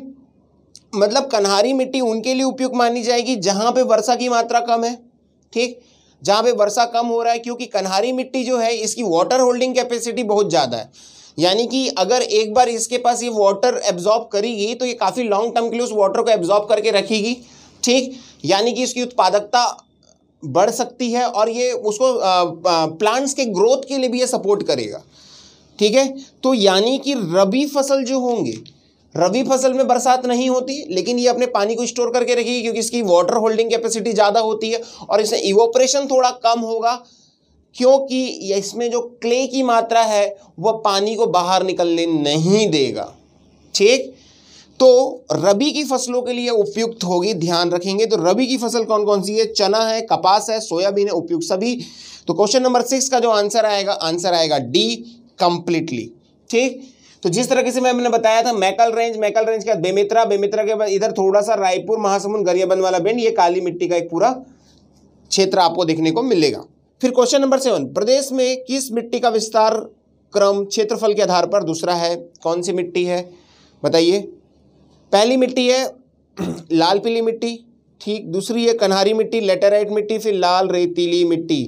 मतलब कन्हारी मिट्टी उनके लिए उपयुक्त मानी जाएगी जहाँ पे वर्षा की मात्रा कम है ठीक जहाँ पे वर्षा कम हो रहा है क्योंकि कन्हारी मिट्टी जो है इसकी वाटर होल्डिंग कैपेसिटी बहुत ज़्यादा है यानी कि अगर एक बार इसके पास ये वाटर एब्जॉर्ब करेगी तो ये काफ़ी लॉन्ग टर्म के लिए उस वाटर को एब्जॉर्ब करके रखेगी ठीक यानी कि इसकी उत्पादकता बढ़ सकती है और ये उसको प्लांट्स के ग्रोथ के लिए भी ये सपोर्ट करेगा ठीक है तो यानी कि रबी फसल जो होंगे रबी फसल में बरसात नहीं होती लेकिन ये अपने पानी को स्टोर करके रखेगी क्योंकि इसकी वाटर होल्डिंग कैपेसिटी ज़्यादा होती है और इसमें इवोपरेशन थोड़ा कम होगा क्योंकि इसमें जो क्ले की मात्रा है वह पानी को बाहर निकलने नहीं देगा ठीक तो रबी की फसलों के लिए उपयुक्त होगी ध्यान रखेंगे तो रबी की फसल कौन कौन सी है चना है कपास है सोयाबीन है उपयुक्त सभी तो क्वेश्चन नंबर सिक्स का जो आंसर आएगा आंसर आएगा डी कंप्लीटली ठीक तो जिस तरह से मैंने बताया था मैकल रेंज मैकल रेंज के बाद बेमित्रा बेमित्रा के बाद इधर थोड़ा सा रायपुर महासमुंद गरियाबंद वाला बेंड ये काली मिट्टी का एक पूरा क्षेत्र आपको देखने को मिलेगा फिर क्वेश्चन नंबर सेवन प्रदेश में किस मिट्टी का विस्तार क्रम क्षेत्रफल के आधार पर दूसरा है कौन सी मिट्टी है बताइए पहली मिट्टी है लाल पीली मिट्टी ठीक दूसरी है कन्हारी मिट्टी लेटेराइट मिट्टी फिर लाल रेतीली मिट्टी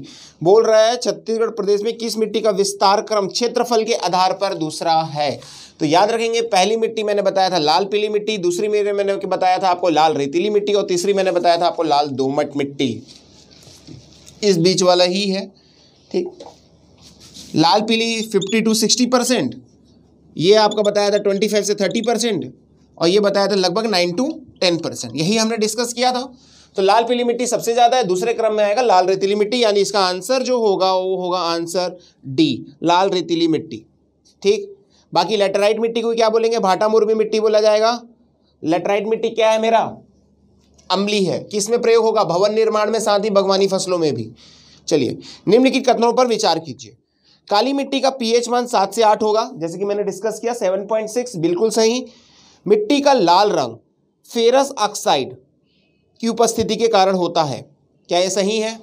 बोल रहा है छत्तीसगढ़ प्रदेश में किस मिट्टी का विस्तार क्रम क्षेत्रफल के आधार पर दूसरा है तो याद रखेंगे पहली मिट्टी मैंने बताया था लाल पीली मिट्टी दूसरी मेरे मैंने बताया था आपको लाल रेतीली मिट्टी और तीसरी मैंने बताया था आपको लाल दोमट मिट्टी इस बीच वाला ही है ठीक लाल पीली फिफ्टी टू सिक्सटी परसेंट ये आपका बताया था ट्वेंटी फाइव से थर्टी परसेंट और ये बताया था लगभग नाइन टू टेन परसेंट यही हमने डिस्कस किया था तो लाल पीली मिट्टी सबसे ज़्यादा है दूसरे क्रम में आएगा लाल रेतीली मिट्टी यानी इसका आंसर जो होगा वो होगा आंसर डी लाल रेतीली मिट्टी ठीक बाकी लेटराइट मिट्टी को क्या बोलेंगे भाटा मुरबी मिट्टी बोला जाएगा लेटराइट मिट्टी क्या है मेरा अम्ली है किस में प्रयोग होगा भवन निर्माण में साथ ही भगवानी फसलों में भी चलिए निम्नलिखित कथनों पर विचार कीजिए काली मिट्टी का पीएच मान सात से आठ होगा जैसे कि मैंने डिस्कस किया सेवन पॉइंट सिक्स बिल्कुल सही मिट्टी का लाल रंग फेरस ऑक्साइड की उपस्थिति के कारण होता है क्या ये सही है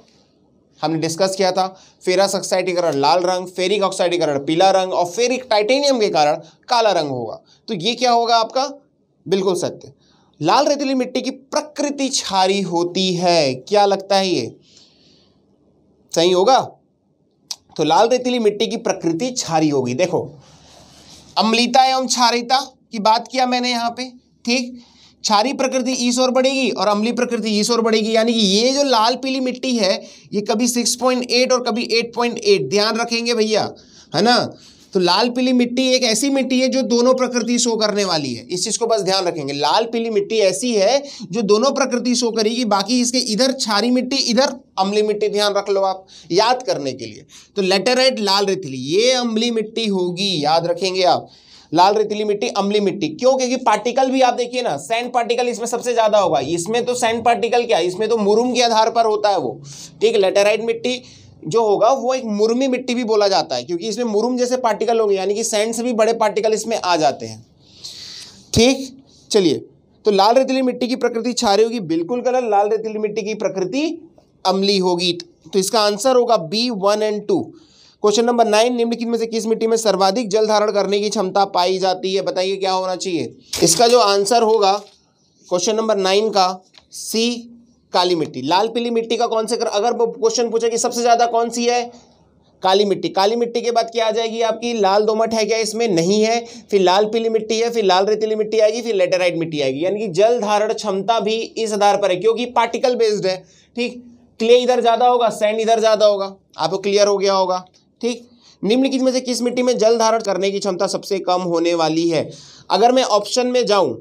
हमने डिस्कस किया था फेरस ऑक्साइड के कारण लाल रंग फेरिक ऑक्साइड के कारण पीला रंग और फेरिक टाइटेनियम के कारण काला रंग होगा तो ये क्या होगा आपका बिल्कुल सत्य लाल रेतीली मिट्टी की प्रकृति छारी होती है क्या लगता है ये सही होगा तो लाल रेतीली मिट्टी की प्रकृति छारी होगी देखो अम्लिता एवं क्षारिता की बात किया मैंने यहां पे ठीक छारी प्रकृति इस ओर बढ़ेगी और अम्ली प्रकृति इस ओर बढ़ेगी यानी कि ये जो लाल पीली मिट्टी है ये कभी 6.8 और कभी 8.8 ध्यान रखेंगे भैया है ना तो लाल पीली मिट्टी एक ऐसी मिट्टी है जो दोनों प्रकृति शो करने वाली है इस चीज़ को बस ध्यान रखेंगे लाल पीली मिट्टी ऐसी है जो दोनों प्रकृति शो करेगी बाकी इसके इधर छारी मिट्टी इधर अम्ली मिट्टी ध्यान रख लो आप याद करने के लिए तो लेटेराइट लाल रेतली ये अम्ली मिट्टी होगी याद रखेंगे आप लाल रेतीली मिट्टी अम्ली मिट्टी क्यों क्योंकि पार्टिकल भी आप देखिए ना सैंड पार्टिकल इसमें सबसे ज्यादा होगा इसमें तो सैंड पार्टिकल क्या इसमें तो मुरुम के आधार पर होता है वो ठीक लेटेराइट मिट्टी जो होगा वो एक मुरमी मिट्टी भी बोला जाता है क्योंकि इसमें मुरुम जैसे पार्टिकल होंगे यानी कि सैंड से भी बड़े पार्टिकल इसमें आ जाते हैं ठीक चलिए तो लाल रेतीली मिट्टी की प्रकृति छारी होगी बिल्कुल गलत लाल रेतीली मिट्टी की प्रकृति अम्ली होगी तो इसका आंसर होगा B one and two question number nine निम्नलिखित में से किस मिट्टी में सर्वाधिक जल धारण करने की क्षमता पाई जाती है बताइए क्या होना चाहिए इसका जो आंसर होगा क्वेश्चन नंबर नाइन का सी काली मिट्टी लाल पीली मिट्टी का कौन से कर अगर क्वेश्चन पूछे कि सबसे ज़्यादा कौन सी है काली मिट्टी काली मिट्टी के बाद क्या आ जाएगी आपकी लाल दोमट है क्या इसमें नहीं है फिर लाल पीली मिट्टी है फिर लाल रेतीली मिट्टी आएगी फिर लेटेराइट मिट्टी आएगी यानी कि जल धारण क्षमता भी इस आधार पर है क्योंकि पार्टिकल बेस्ड है ठीक क्ले इधर ज़्यादा होगा सैंड इधर ज़्यादा होगा आपको क्लियर हो गया होगा ठीक निम्नलिखित में से किस मिट्टी में जल धारण करने की क्षमता सबसे कम होने वाली है अगर मैं ऑप्शन में जाऊं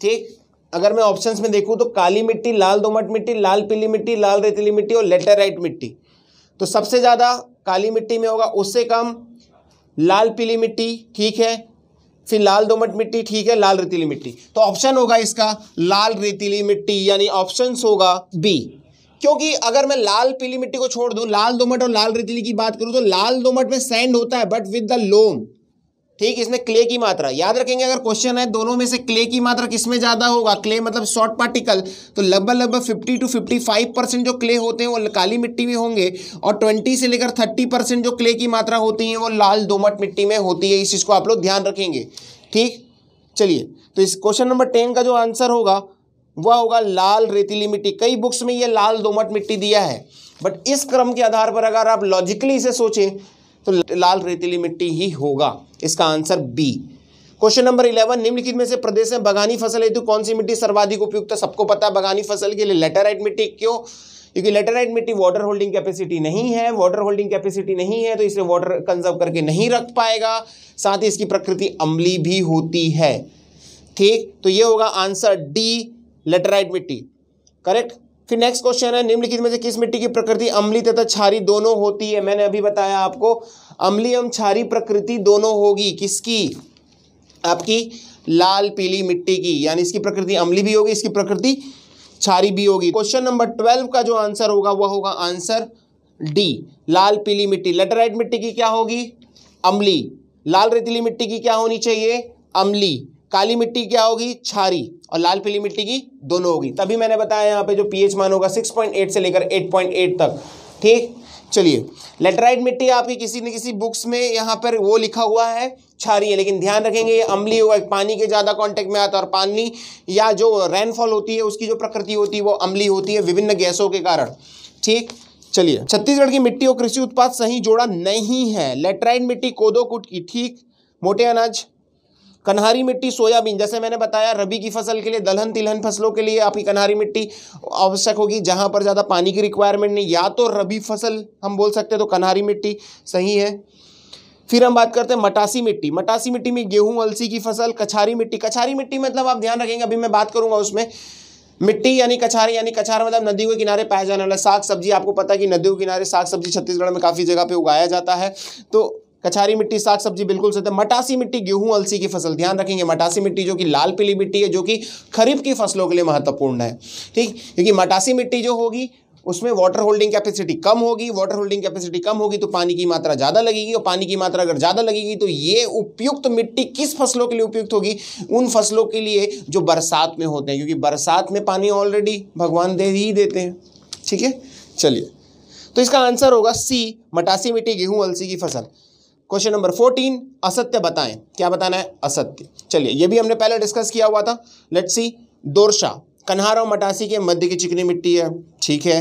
ठीक अगर मैं ऑप्शंस में देखूं तो काली मिट्टी लाल दोमट मिट्टी लाल पीली मिट्टी लाल रेतीली मिट्टी और राइट मिट्टी तो सबसे ज़्यादा काली मिट्टी में होगा उससे कम लाल पीली मिट्टी ठीक है फिर लाल दोमट मिट्टी ठीक है लाल रेतीली मिट्टी तो ऑप्शन होगा इसका लाल रेतीली मिट्टी यानी ऑप्शन होगा बी क्योंकि अगर मैं लाल पीली मिट्टी को छोड़ दूं लाल दोमट और लाल रेतीली की बात करूं तो लाल दोमट में सैंड होता है बट विद द लोम ठीक इसमें क्ले की मात्रा याद रखेंगे अगर क्वेश्चन है दोनों में से क्ले की मात्रा किसमें ज्यादा होगा क्ले मतलब शॉर्ट पार्टिकल तो लगभग लगभग 50 टू 55 परसेंट जो क्ले होते हैं वो काली मिट्टी में होंगे और 20 से लेकर 30 परसेंट जो क्ले की मात्रा होती है वो लाल दोमट मिट्टी में होती है इस चीज़ को आप लोग ध्यान रखेंगे ठीक चलिए तो इस क्वेश्चन नंबर टेन का जो आंसर होगा वह होगा लाल रेतीली मिट्टी कई बुक्स में ये लाल दोमट मिट्टी दिया है बट इस क्रम के आधार पर अगर आप लॉजिकली इसे सोचें तो लाल रेतीली मिट्टी ही होगा इसका answer B question number eleven निम्नलिखित में से प्रदेश में बगानी फसल हेतु कौन सी मिट्टी सर्वाधिक उपयुक्त है सबको पता है बगानी फसल के लिए लेटराइट मिट्टी क्यों क्योंकि लेटराइट मिट्टी वाटर होल्डिंग कैपेसिटी नहीं है वाटर होल्डिंग कैपेसिटी नहीं है तो इसे वाटर कंजर्व करके नहीं रख पाएगा साथ ही इसकी प्रकृति अम्ली भी होती है ठीक तो ये होगा आंसर डी लेटराइट मिट्टी करेक्ट फिर नेक्स्ट क्वेश्चन है निम्नलिखित में से किस मिट्टी की प्रकृति अम्ली तथा छारी दोनों होती है मैंने अभी बताया आपको अम्ली एवं छारी प्रकृति दोनों होगी किसकी आपकी लाल पीली मिट्टी की यानी इसकी प्रकृति अम्ली भी होगी इसकी प्रकृति छारी भी होगी क्वेश्चन नंबर ट्वेल्व का जो आंसर होगा वह होगा आंसर डी लाल पीली मिट्टी लेटराइट मिट्टी की क्या होगी अम्ली लाल रेतीली मिट्टी की क्या होनी चाहिए अम्ली काली मिट्टी क्या होगी छारी और लाल पीली मिट्टी की दोनों होगी तभी मैंने बताया यहाँ पे जो पीएच मान होगा 6.8 से लेकर 8.8 तक ठीक चलिए लेटराइट मिट्टी आपकी किसी न किसी बुक्स में यहाँ पर वो लिखा हुआ है छारी है लेकिन ध्यान रखेंगे ये अम्ली होगा पानी के ज़्यादा कांटेक्ट में आता है और पानी या जो रेनफॉल होती है उसकी जो प्रकृति होती है वो अम्ली होती है विभिन्न गैसों के कारण ठीक चलिए छत्तीसगढ़ की मिट्टी और कृषि उत्पाद सही जोड़ा नहीं है लेटराइट मिट्टी कोदो कुट की ठीक मोटे अनाज कन्हारी मिट्टी सोयाबीन जैसे मैंने बताया रबी की फसल के लिए दलहन तिलहन फसलों के लिए आपकी कन्हारी मिट्टी आवश्यक होगी जहां पर ज़्यादा पानी की रिक्वायरमेंट नहीं या तो रबी फसल हम बोल सकते हैं तो कन्हारी मिट्टी सही है फिर हम बात करते हैं मटासी मिट्टी मटासी मिट्टी में गेहूं अलसी की फसल कछारी मिट्टी कछारी मिट्टी मतलब आप ध्यान रखेंगे अभी मैं बात करूंगा उसमें मिट्टी यानी कछारी यानी कछार मतलब नदियों के किनारे पाया जाने वाला साग सब्जी आपको पता है कि नदियों के किनारे साग सब्जी छत्तीसगढ़ में काफ़ी जगह पे उगाया जाता है तो कछारी मिट्टी साग सब्जी बिल्कुल सही मटासी मिट्टी गेहूं अलसी की फसल ध्यान रखेंगे मटासी मिट्टी जो कि लाल पीली मिट्टी है जो कि खरीफ की फसलों के लिए महत्वपूर्ण है ठीक क्योंकि मटासी मिट्टी जो होगी उसमें वाटर होल्डिंग कैपेसिटी कम होगी वाटर होल्डिंग कैपेसिटी कम होगी तो पानी की मात्रा ज़्यादा लगेगी और पानी की मात्रा अगर ज़्यादा लगेगी तो ये उपयुक्त मिट्टी किस फसलों के लिए उपयुक्त होगी उन फसलों के लिए जो बरसात में होते हैं क्योंकि बरसात में पानी ऑलरेडी भगवान दे ही देते हैं ठीक है चलिए तो इसका आंसर होगा सी मटासी मिट्टी गेहूं अलसी की फसल क्वेश्चन नंबर फोर्टीन असत्य बताएं क्या बताना है असत्य चलिए ये भी हमने पहले डिस्कस किया हुआ था लेट्स सी दोरशा कन्हार और मटासी के मध्य की चिकनी मिट्टी है ठीक है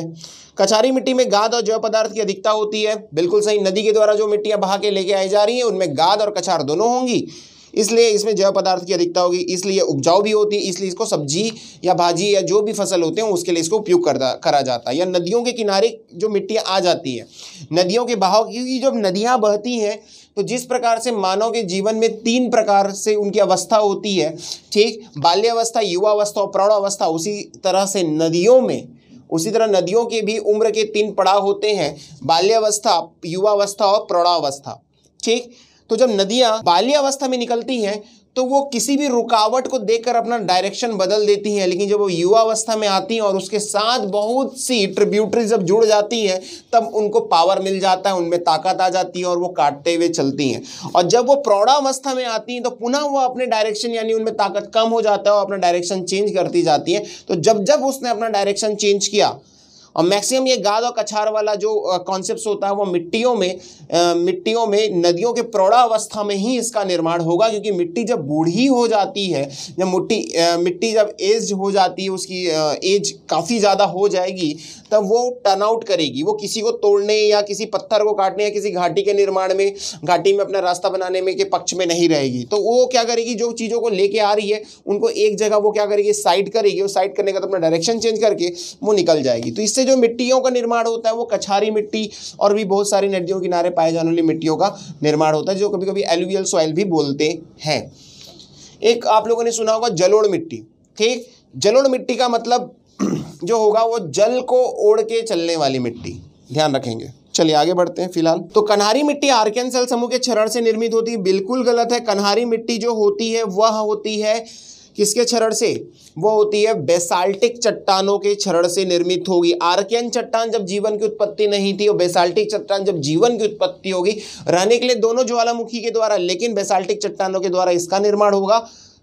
कचारी मिट्टी में गाद और जैव पदार्थ की अधिकता होती है बिल्कुल सही नदी के द्वारा जो मिट्टियां बहा के लेके आई जा रही हैं उनमें गाद और कछार दोनों होंगी इसलिए इसमें जैव पदार्थ की अधिकता होगी इसलिए उपजाऊ भी होती है इसलिए इसको सब्जी या भाजी या जो भी फसल होते हैं उसके लिए इसको उपयोग करा जाता है या नदियों के किनारे जो मिट्टियाँ आ जाती है नदियों के बहाव क्योंकि जब नदियाँ बहती हैं तो जिस प्रकार से मानव के जीवन में तीन प्रकार से उनकी अवस्था होती है ठीक बाल्यावस्था युवावस्था और प्रौढ़ावस्था उसी तरह से नदियों में उसी तरह नदियों के भी उम्र के तीन पड़ाव होते हैं बाल्यावस्था युवावस्था और प्रौढ़ावस्था ठीक तो जब नदियां बाल्यावस्था में निकलती हैं तो वो किसी भी रुकावट को देखकर अपना डायरेक्शन बदल देती हैं लेकिन जब वो युवा अवस्था में आती हैं और उसके साथ बहुत सी ट्रिब्यूटरी जब जुड़ जाती हैं तब उनको पावर मिल जाता है उनमें ताकत आ जाती है और वो काटते हुए चलती हैं और जब वो प्रौढ़ावस्था में आती हैं तो पुनः वो अपने डायरेक्शन यानी उनमें ताकत कम हो जाता है और अपना डायरेक्शन चेंज करती जाती है तो जब जब उसने अपना डायरेक्शन चेंज किया और मैक्सिमम ये गाद और कछार वाला जो कॉन्सेप्ट होता है वो मिट्टियों में मिट्टियों में नदियों के प्रौढ़ा अवस्था में ही इसका निर्माण होगा क्योंकि मिट्टी जब बूढ़ी हो जाती है जब मिट्टी मिट्टी जब एज हो जाती है उसकी एज काफ़ी ज़्यादा हो जाएगी तब वो टर्न आउट करेगी वो किसी को तोड़ने या किसी पत्थर को काटने या किसी घाटी के निर्माण में घाटी में अपना रास्ता बनाने में के पक्ष में नहीं रहेगी तो वो क्या करेगी जो चीज़ों को लेके आ रही है उनको एक जगह वो क्या करेगी साइड करेगी और साइड करने का तो अपना डायरेक्शन चेंज करके वो निकल जाएगी तो इससे जो मिट्टियों का निर्माण होता है वो कछारी मिट्टी और भी बहुत सारी नदियों किनारे पाए जाने वाली मिट्टियों का निर्माण होता है जो कभी कभी एलुवियल सॉइल भी बोलते हैं एक आप लोगों ने सुना होगा जलोड़ मिट्टी ठीक जलोड़ मिट्टी का मतलब जो होगा वो जल को ओढ़ के चलने वाली मिट्टी ध्यान रखेंगे चलिए आगे बढ़ते हैं फिलहाल तो कन्हारी मिट्टी आर्केनसल समूह के चरण से निर्मित होती है बिल्कुल गलत है कन्हारी मिट्टी जो होती है वह होती है किसके छरण से वो होती है बेसाल्टिक चट्टानों के चरण से निर्मित होगी आर्कियन चट्टान जब जीवन की उत्पत्ति नहीं थी और बेसाल्टिक चट्टान जब जीवन की उत्पत्ति होगी रहने के लिए दोनों ज्वालामुखी के द्वारा लेकिन बेसाल्टिक चट्टानों के द्वारा इसका निर्माण होगा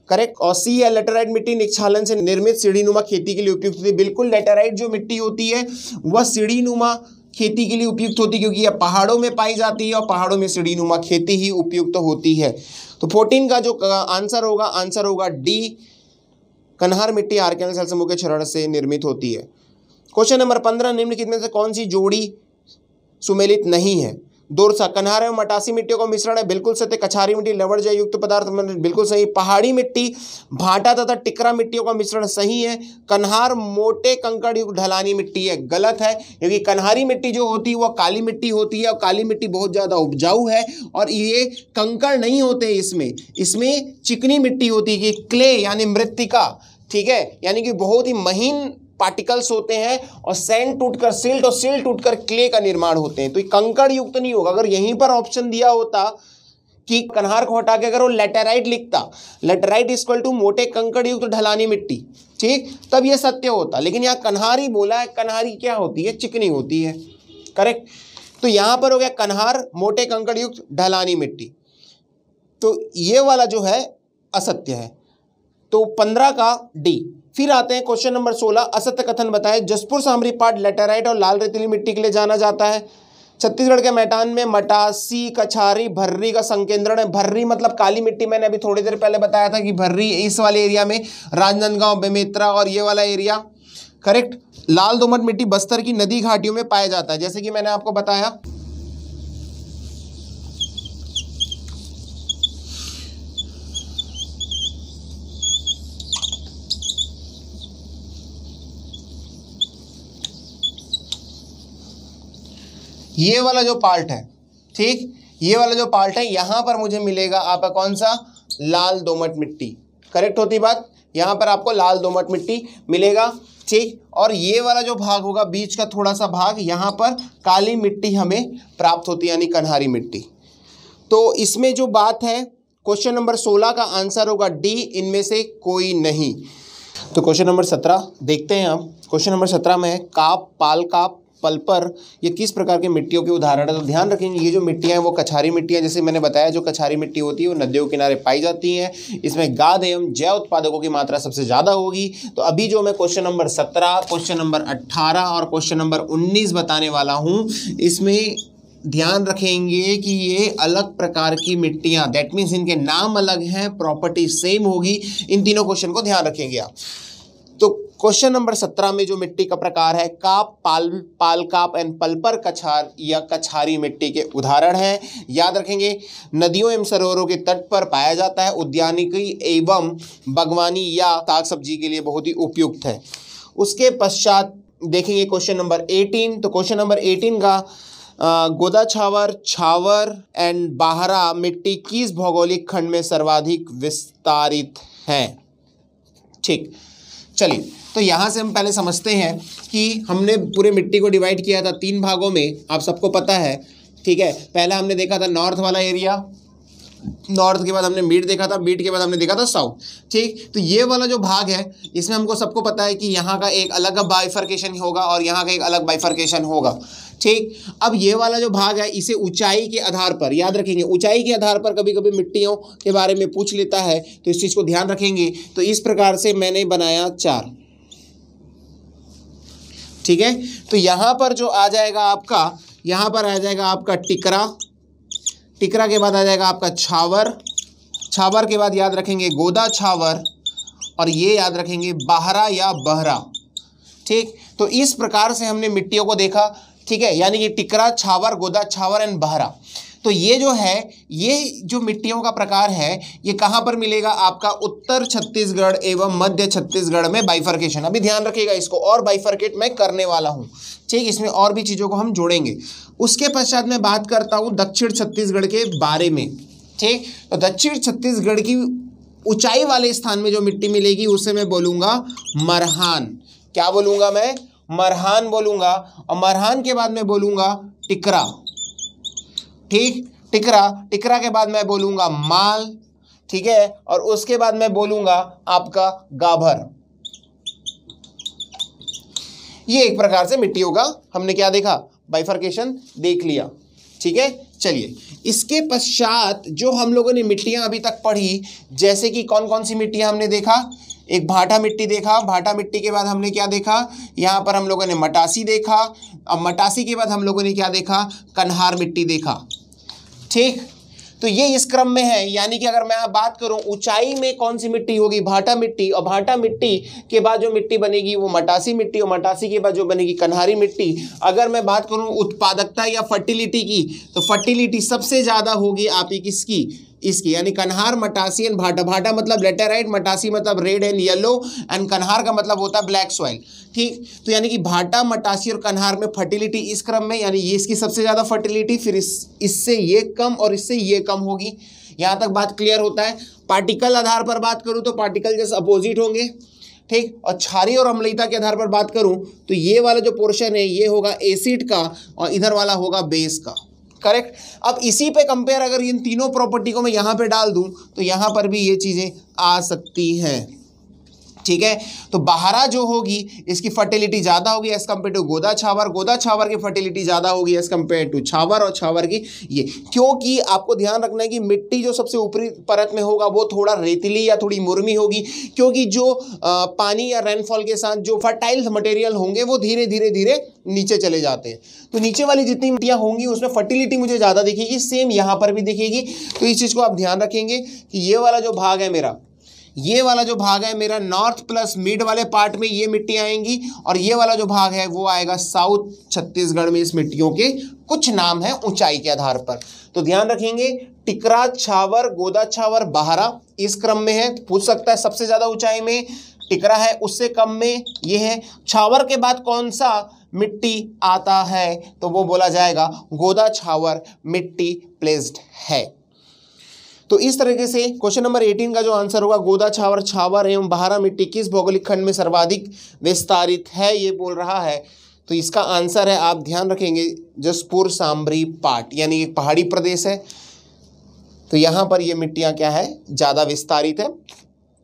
करेक्ट और सी है लेटराइट मिट्टी निक्षालन से निर्मित सीढ़ीनुमा खेती के लिए उपयुक्त होती है बिल्कुल लेटराइट जो मिट्टी होती है वह सीढ़ीनुमा खेती के लिए उपयुक्त होती है क्योंकि यह पहाड़ों में पाई जाती है और पहाड़ों में सीढ़ीनुमा खेती ही उपयुक्त तो होती है तो फोर्टीन का जो आंसर होगा आंसर होगा डी कन्हार मिट्टी आर्केनल सल समूह के क्षरण से निर्मित होती है क्वेश्चन नंबर पंद्रह निम्नलिखित में से कौन सी जोड़ी सुमेलित नहीं है दोरसा कन्हारे में मटासी मिट्टियों का मिश्रण है बिल्कुल सत्य कछारी मिट्टी लवड़ जय युक्त पदार्थ मतलब बिल्कुल सही पहाड़ी मिट्टी भाटा तथा टिकरा मिट्टियों का मिश्रण सही है कन्हार मोटे कंकड़ युक्त ढलानी मिट्टी है गलत है क्योंकि कन्हारी मिट्टी जो होती है वह काली मिट्टी होती है और काली मिट्टी बहुत ज़्यादा उपजाऊ है और ये कंकड़ नहीं होते इसमें इसमें चिकनी मिट्टी होती है क्ले यानी मृतिका ठीक है यानी कि बहुत ही महीन पार्टिकल्स होते हैं और सैंड टूटकर सिल्ट और सिल्ट टूटकर क्ले का निर्माण होते हैं तो कंकड़ युक्त तो नहीं होगा अगर यहीं पर ऑप्शन दिया होता कि कन्हार को हटा के अगर वो लेटेराइट लिखता लेटेराइट इक्वल टू मोटे कंकड़ युक्त ढलानी मिट्टी ठीक तब ये सत्य होता लेकिन यहाँ कन्हार ही बोला है कन्हारी क्या होती है चिकनी होती है करेक्ट तो यहाँ पर हो गया कन्हार मोटे कंकड़ युक्त ढलानी मिट्टी तो ये वाला जो है असत्य है तो पंद्रह का डी फिर आते हैं क्वेश्चन नंबर सोलह असत्य कथन बताएं जसपुर सामरी पाठ लेटेराइट और लाल रेतीली मिट्टी के लिए जाना जाता है छत्तीसगढ़ के मैदान में मटासी कछारी भर्री का संकेंद्रण है भर्री मतलब काली मिट्टी मैंने अभी थोड़ी देर पहले बताया था कि भर्री इस वाले एरिया में राजनांदगांव बेमेत्रा और ये वाला एरिया करेक्ट लाल दोमट मिट्टी बस्तर की नदी घाटियों में पाया जाता है जैसे कि मैंने आपको बताया ये वाला जो पार्ट है ठीक ये वाला जो पार्ट है यहाँ पर मुझे मिलेगा आपका कौन सा लाल दोमट मिट्टी करेक्ट होती बात यहाँ पर आपको लाल दोमट मिट्टी मिलेगा ठीक और ये वाला जो भाग होगा बीच का थोड़ा सा भाग यहाँ पर काली मिट्टी हमें प्राप्त होती है यानी कन्हारी मिट्टी तो इसमें जो बात है क्वेश्चन नंबर सोलह का आंसर होगा डी इनमें से कोई नहीं तो क्वेश्चन नंबर सत्रह देखते हैं हम क्वेश्चन नंबर सत्रह में है काप पाल काप पलपर ये किस प्रकार के मिट्टियों के उदाहरण है तो ध्यान रखेंगे ये जो मिट्टियाँ हैं वो कछारी मिट्टियाँ जैसे मैंने बताया जो कछारी मिट्टी होती है वो नदियों किनारे पाई जाती हैं इसमें गाद एवं जैव उत्पादकों की मात्रा सबसे ज़्यादा होगी तो अभी जो मैं क्वेश्चन नंबर सत्रह क्वेश्चन नंबर अट्ठारह और क्वेश्चन नंबर उन्नीस बताने वाला हूँ इसमें ध्यान रखेंगे कि ये अलग प्रकार की मिट्टियाँ दैट मीन्स इनके नाम अलग हैं प्रॉपर्टी सेम होगी इन तीनों क्वेश्चन को ध्यान रखेंगे आप क्वेश्चन नंबर सत्रह में जो मिट्टी का प्रकार है काप पाल पालकाप एंड पल्पर कछार या कछारी मिट्टी के उदाहरण हैं याद रखेंगे नदियों एवं सरोवरों के तट पर पाया जाता है उद्यानिकी एवं बागवानी या साग सब्जी के लिए बहुत ही उपयुक्त है उसके पश्चात देखेंगे क्वेश्चन नंबर एटीन तो क्वेश्चन नंबर एटीन का गोदा छावर छावर एंड बाहरा मिट्टी किस भौगोलिक खंड में सर्वाधिक विस्तारित हैं ठीक चलिए तो यहाँ से हम पहले समझते हैं कि हमने पूरे मिट्टी को डिवाइड किया था तीन भागों में आप सबको पता है ठीक है पहला हमने देखा था नॉर्थ वाला एरिया नॉर्थ के बाद हमने मीट देखा था मीट के बाद हमने देखा था साउथ ठीक तो ये वाला जो भाग है इसमें हमको सबको पता है कि यहाँ का एक अलग बाइफर्केशन होगा और यहाँ का एक अलग बाइफर्केशन होगा ठीक अब ये वाला जो भाग है इसे ऊंचाई के आधार पर याद रखेंगे ऊंचाई के आधार पर कभी कभी मिट्टियों के बारे में पूछ लेता है तो इस चीज़ को ध्यान रखेंगे तो इस प्रकार से मैंने बनाया चार ठीक है तो यहाँ पर जो आ जाएगा आपका यहाँ पर आ जाएगा आपका टिकरा टिकरा के बाद आ जाएगा आपका छावर छावर के बाद याद रखेंगे गोदा छावर और ये याद रखेंगे बहरा या बहरा ठीक तो इस प्रकार से हमने मिट्टियों को देखा ठीक है यानी कि टिकरा छावर गोदा छावर एंड बहरा तो ये जो है ये जो मिट्टियों का प्रकार है ये कहाँ पर मिलेगा आपका उत्तर छत्तीसगढ़ एवं मध्य छत्तीसगढ़ में बाइफर्केशन अभी ध्यान रखिएगा इसको और बाइफर्केट मैं करने वाला हूँ ठीक इसमें और भी चीज़ों को हम जोड़ेंगे उसके पश्चात मैं बात करता हूँ दक्षिण छत्तीसगढ़ के बारे में ठीक तो दक्षिण छत्तीसगढ़ की ऊंचाई वाले स्थान में जो मिट्टी मिलेगी उसे मैं बोलूँगा मरहान क्या बोलूँगा मैं मरहान बोलूँगा और मरहान के बाद मैं बोलूँगा टिकरा ठीक टिकरा टिकरा के बाद मैं बोलूंगा माल ठीक है और उसके बाद मैं बोलूंगा आपका गाभर ये एक प्रकार से मिट्टियों का हमने क्या देखा बाइफर्केशन देख लिया ठीक है चलिए इसके पश्चात जो हम लोगों ने मिट्टियां अभी तक पढ़ी जैसे कि कौन कौन सी मिट्टियां हमने देखा एक भाटा मिट्टी देखा भाटा मिट्टी के बाद हमने क्या देखा यहाँ पर हम लोगों ने मटासी देखा अब मटासी के बाद हम लोगों ने क्या देखा कन्हार मिट्टी देखा ठीक तो ये इस क्रम में है यानी कि अगर मैं बात करूं ऊंचाई में कौन सी मिट्टी होगी भाटा मिट्टी और भाटा मिट्टी के बाद जो मिट्टी बनेगी वो मटासी मिट्टी और मटासी के बाद जो बनेगी कन्हारी मिट्टी अगर मैं बात करूं उत्पादकता या फर्टिलिटी की तो फर्टिलिटी सबसे ज़्यादा होगी आप ही किसकी इसकी यानी कन्हार मटासी एंड भाटा भाटा मतलब लेटेराइट मटासी मतलब रेड एंड येलो एंड कन्हार का मतलब होता है ब्लैक सॉइल ठीक तो यानी कि भाटा मटासी और कन्हार में फर्टिलिटी इस क्रम में यानी ये इसकी सबसे ज़्यादा फर्टिलिटी फिर इस इससे ये कम और इससे ये कम होगी यहाँ तक बात क्लियर होता है पार्टिकल आधार पर बात करूँ तो पार्टिकल जैसे अपोजिट होंगे ठीक और छारी और अम्लता के आधार पर बात करूँ तो ये वाला जो पोर्शन है ये होगा एसिड का और इधर वाला होगा बेस का करेक्ट अब इसी पे कंपेयर अगर इन तीनों प्रॉपर्टी को मैं यहाँ पे डाल दूँ तो यहाँ पर भी ये चीज़ें आ सकती हैं ठीक है तो बहारा जो होगी इसकी फर्टिलिटी ज़्यादा होगी एज कम्पेयर टू गोदा छावर गोदा छावर की फर्टिलिटी ज़्यादा होगी एज कम्पेयर टू छावर और छावर की ये क्योंकि आपको ध्यान रखना है कि मिट्टी जो सबसे ऊपरी परत में होगा वो थोड़ा रेतीली या थोड़ी मुरमी होगी क्योंकि जो आ, पानी या रेनफॉल के साथ जो फर्टाइल मटेरियल होंगे वो धीरे धीरे धीरे नीचे चले जाते हैं तो नीचे वाली जितनी मिट्टियाँ होंगी उसमें फर्टिलिटी मुझे ज़्यादा दिखेगी सेम यहाँ पर भी दिखेगी तो इस चीज़ को आप ध्यान रखेंगे कि ये वाला जो भाग है मेरा ये वाला जो भाग है मेरा नॉर्थ प्लस मिड वाले पार्ट में ये मिट्टी आएंगी और ये वाला जो भाग है वो आएगा साउथ छत्तीसगढ़ में इस मिट्टियों के कुछ नाम है ऊंचाई के आधार पर तो ध्यान रखेंगे टिकरा छावर गोदा छावर बहरा इस क्रम में है पूछ सकता है सबसे ज़्यादा ऊंचाई में टिकरा है उससे कम में ये है छावर के बाद कौन सा मिट्टी आता है तो वो बोला जाएगा गोदा छावर मिट्टी प्लेस्ड है तो इस तरीके से क्वेश्चन नंबर एटीन का जो आंसर होगा गोदा छावर छावर एवं बहारा मिट्टी किस भौगोलिक खंड में सर्वाधिक विस्तारित है ये बोल रहा है तो इसका आंसर है आप ध्यान रखेंगे जसपुर सामरी पाट यानी एक पहाड़ी प्रदेश है तो यहाँ पर ये मिट्टियाँ क्या है ज़्यादा विस्तारित है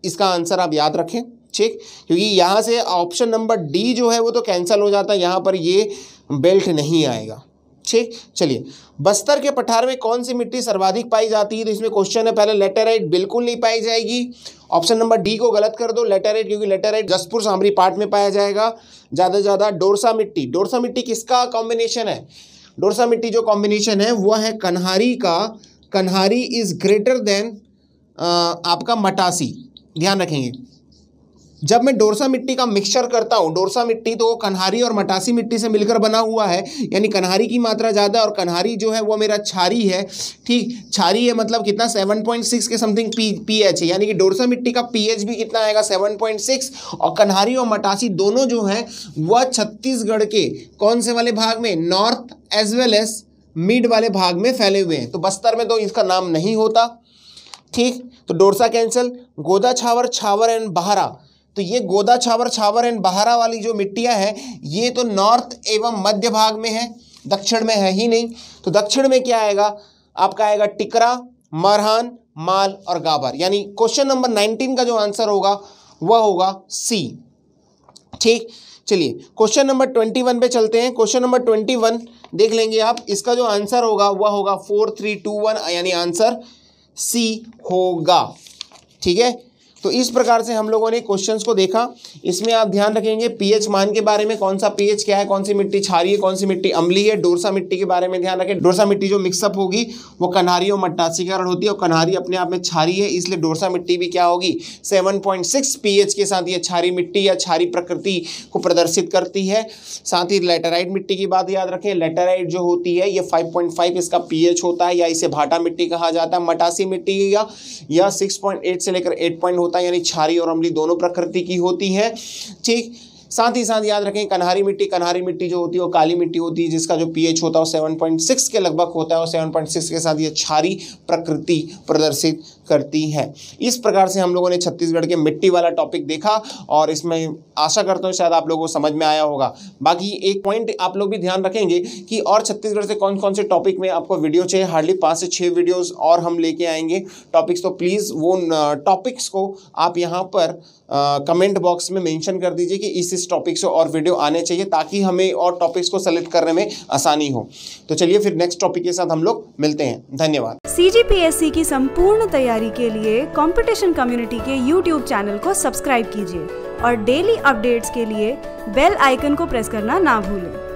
इसका आंसर आप याद रखें ठीक क्योंकि यहाँ से ऑप्शन नंबर डी जो है वो तो कैंसिल हो जाता है यहाँ पर ये बेल्ट नहीं आएगा ठीक चलिए बस्तर के पठार में कौन सी मिट्टी सर्वाधिक पाई जाती है तो इसमें क्वेश्चन है पहले लेटेराइट बिल्कुल नहीं पाई जाएगी ऑप्शन नंबर डी को गलत कर दो लेटेराइट क्योंकि लेटेराइट जसपुर सामरी पार्ट में पाया जाएगा ज़्यादा से ज़्यादा डोरसा मिट्टी डोरसा मिट्टी किसका कॉम्बिनेशन है डोरसा मिट्टी जो कॉम्बिनेशन है वह है कन्हारी का कन्हारी इज़ ग्रेटर देन आपका मटासी ध्यान रखेंगे जब मैं डोरसा मिट्टी का मिक्सचर करता हूँ डोरसा मिट्टी तो कन्हारी और मटासी मिट्टी से मिलकर बना हुआ है यानी कन्हारी की मात्रा ज़्यादा और कन्हारी जो है वो मेरा छारी है ठीक छारी है मतलब कितना 7.6 के समथिंग पी पी है यानी कि डोरसा मिट्टी का पी भी कितना आएगा 7.6 और कन्हारी और मटासी दोनों जो हैं वह छत्तीसगढ़ के कौन से वाले भाग में north as well as mid वाले भाग में फैले हुए हैं तो बस्तर में तो इसका नाम नहीं होता ठीक तो डोरसा कैंसल गोदा छावर छावर एंड बहरा तो ये गोदा छावर छावर एंड बहारा वाली जो मिट्टियाँ हैं ये तो नॉर्थ एवं मध्य भाग में है दक्षिण में है ही नहीं तो दक्षिण में क्या आएगा आपका आएगा टिकरा मरहान माल और गाबर यानी क्वेश्चन नंबर नाइनटीन का जो आंसर होगा वह होगा सी ठीक चलिए क्वेश्चन नंबर ट्वेंटी वन पे चलते हैं क्वेश्चन नंबर ट्वेंटी वन देख लेंगे आप इसका जो आंसर होगा वह होगा फोर थ्री टू वन यानी आंसर सी होगा ठीक है तो इस प्रकार से हम लोगों ने क्वेश्चन को देखा इसमें आप ध्यान रखेंगे पीएच मान के बारे में कौन सा पीएच क्या है कौन सी मिट्टी छारी है कौन सी मिट्टी अम्ली है डोरसा मिट्टी के बारे में ध्यान रखें डोरसा मिट्टी जो मिक्सअप होगी वो कन्हारी और मट्टासी कारण होती है और कन्हारी अपने आप में छारी है इसलिए डोरसा मिट्टी भी क्या होगी पी एच के साथ ये छारी मिट्टी या छारी प्रकृति को प्रदर्शित करती है साथ ही लेटेराइट मिट्टी की बात याद रखें लेटेराइट जो होती है ये फाइव इसका एच होता है या इसे भाटा मिट्टी कहा जाता है मटासी मिट्टी या, पॉइंट एट से लेकर एट पॉइंट होता है यानी क्षारी और अम्ली दोनों प्रकृति की होती है ठीक साथ ही साथ याद रखें कन्हारी मिट्टी कन्हारी मिट्टी जो होती है वो काली मिट्टी होती है जिसका जो पीएच होता है वो सेवन पॉइंट सिक्स के लगभग होता है और सेवन पॉइंट सिक्स के साथ ये छारी प्रकृति प्रदर्शित करती है इस प्रकार से हम लोगों ने छत्तीसगढ़ के मिट्टी वाला टॉपिक देखा और इसमें आशा करता हूँ शायद आप लोगों को समझ में आया होगा बाकी एक पॉइंट आप लोग भी ध्यान रखेंगे कि और छत्तीसगढ़ से कौन कौन से टॉपिक में आपको वीडियो चाहिए हार्डली पाँच से छः वीडियोज़ और हम लेके आएंगे टॉपिक्स तो प्लीज़ वो टॉपिक्स को आप यहाँ पर कमेंट बॉक्स में मेंशन कर दीजिए कि इस इस टॉपिक से और वीडियो आने चाहिए ताकि हमें और टॉपिक्स को सेलेक्ट करने में आसानी हो तो चलिए फिर नेक्स्ट टॉपिक के साथ हम लोग मिलते हैं धन्यवाद सी की संपूर्ण तैयारी के लिए कॉम्पिटिशन कम्युनिटी के यूट्यूब चैनल को सब्सक्राइब कीजिए और डेली अपडेट्स के लिए बेल आइकन को प्रेस करना ना भूलें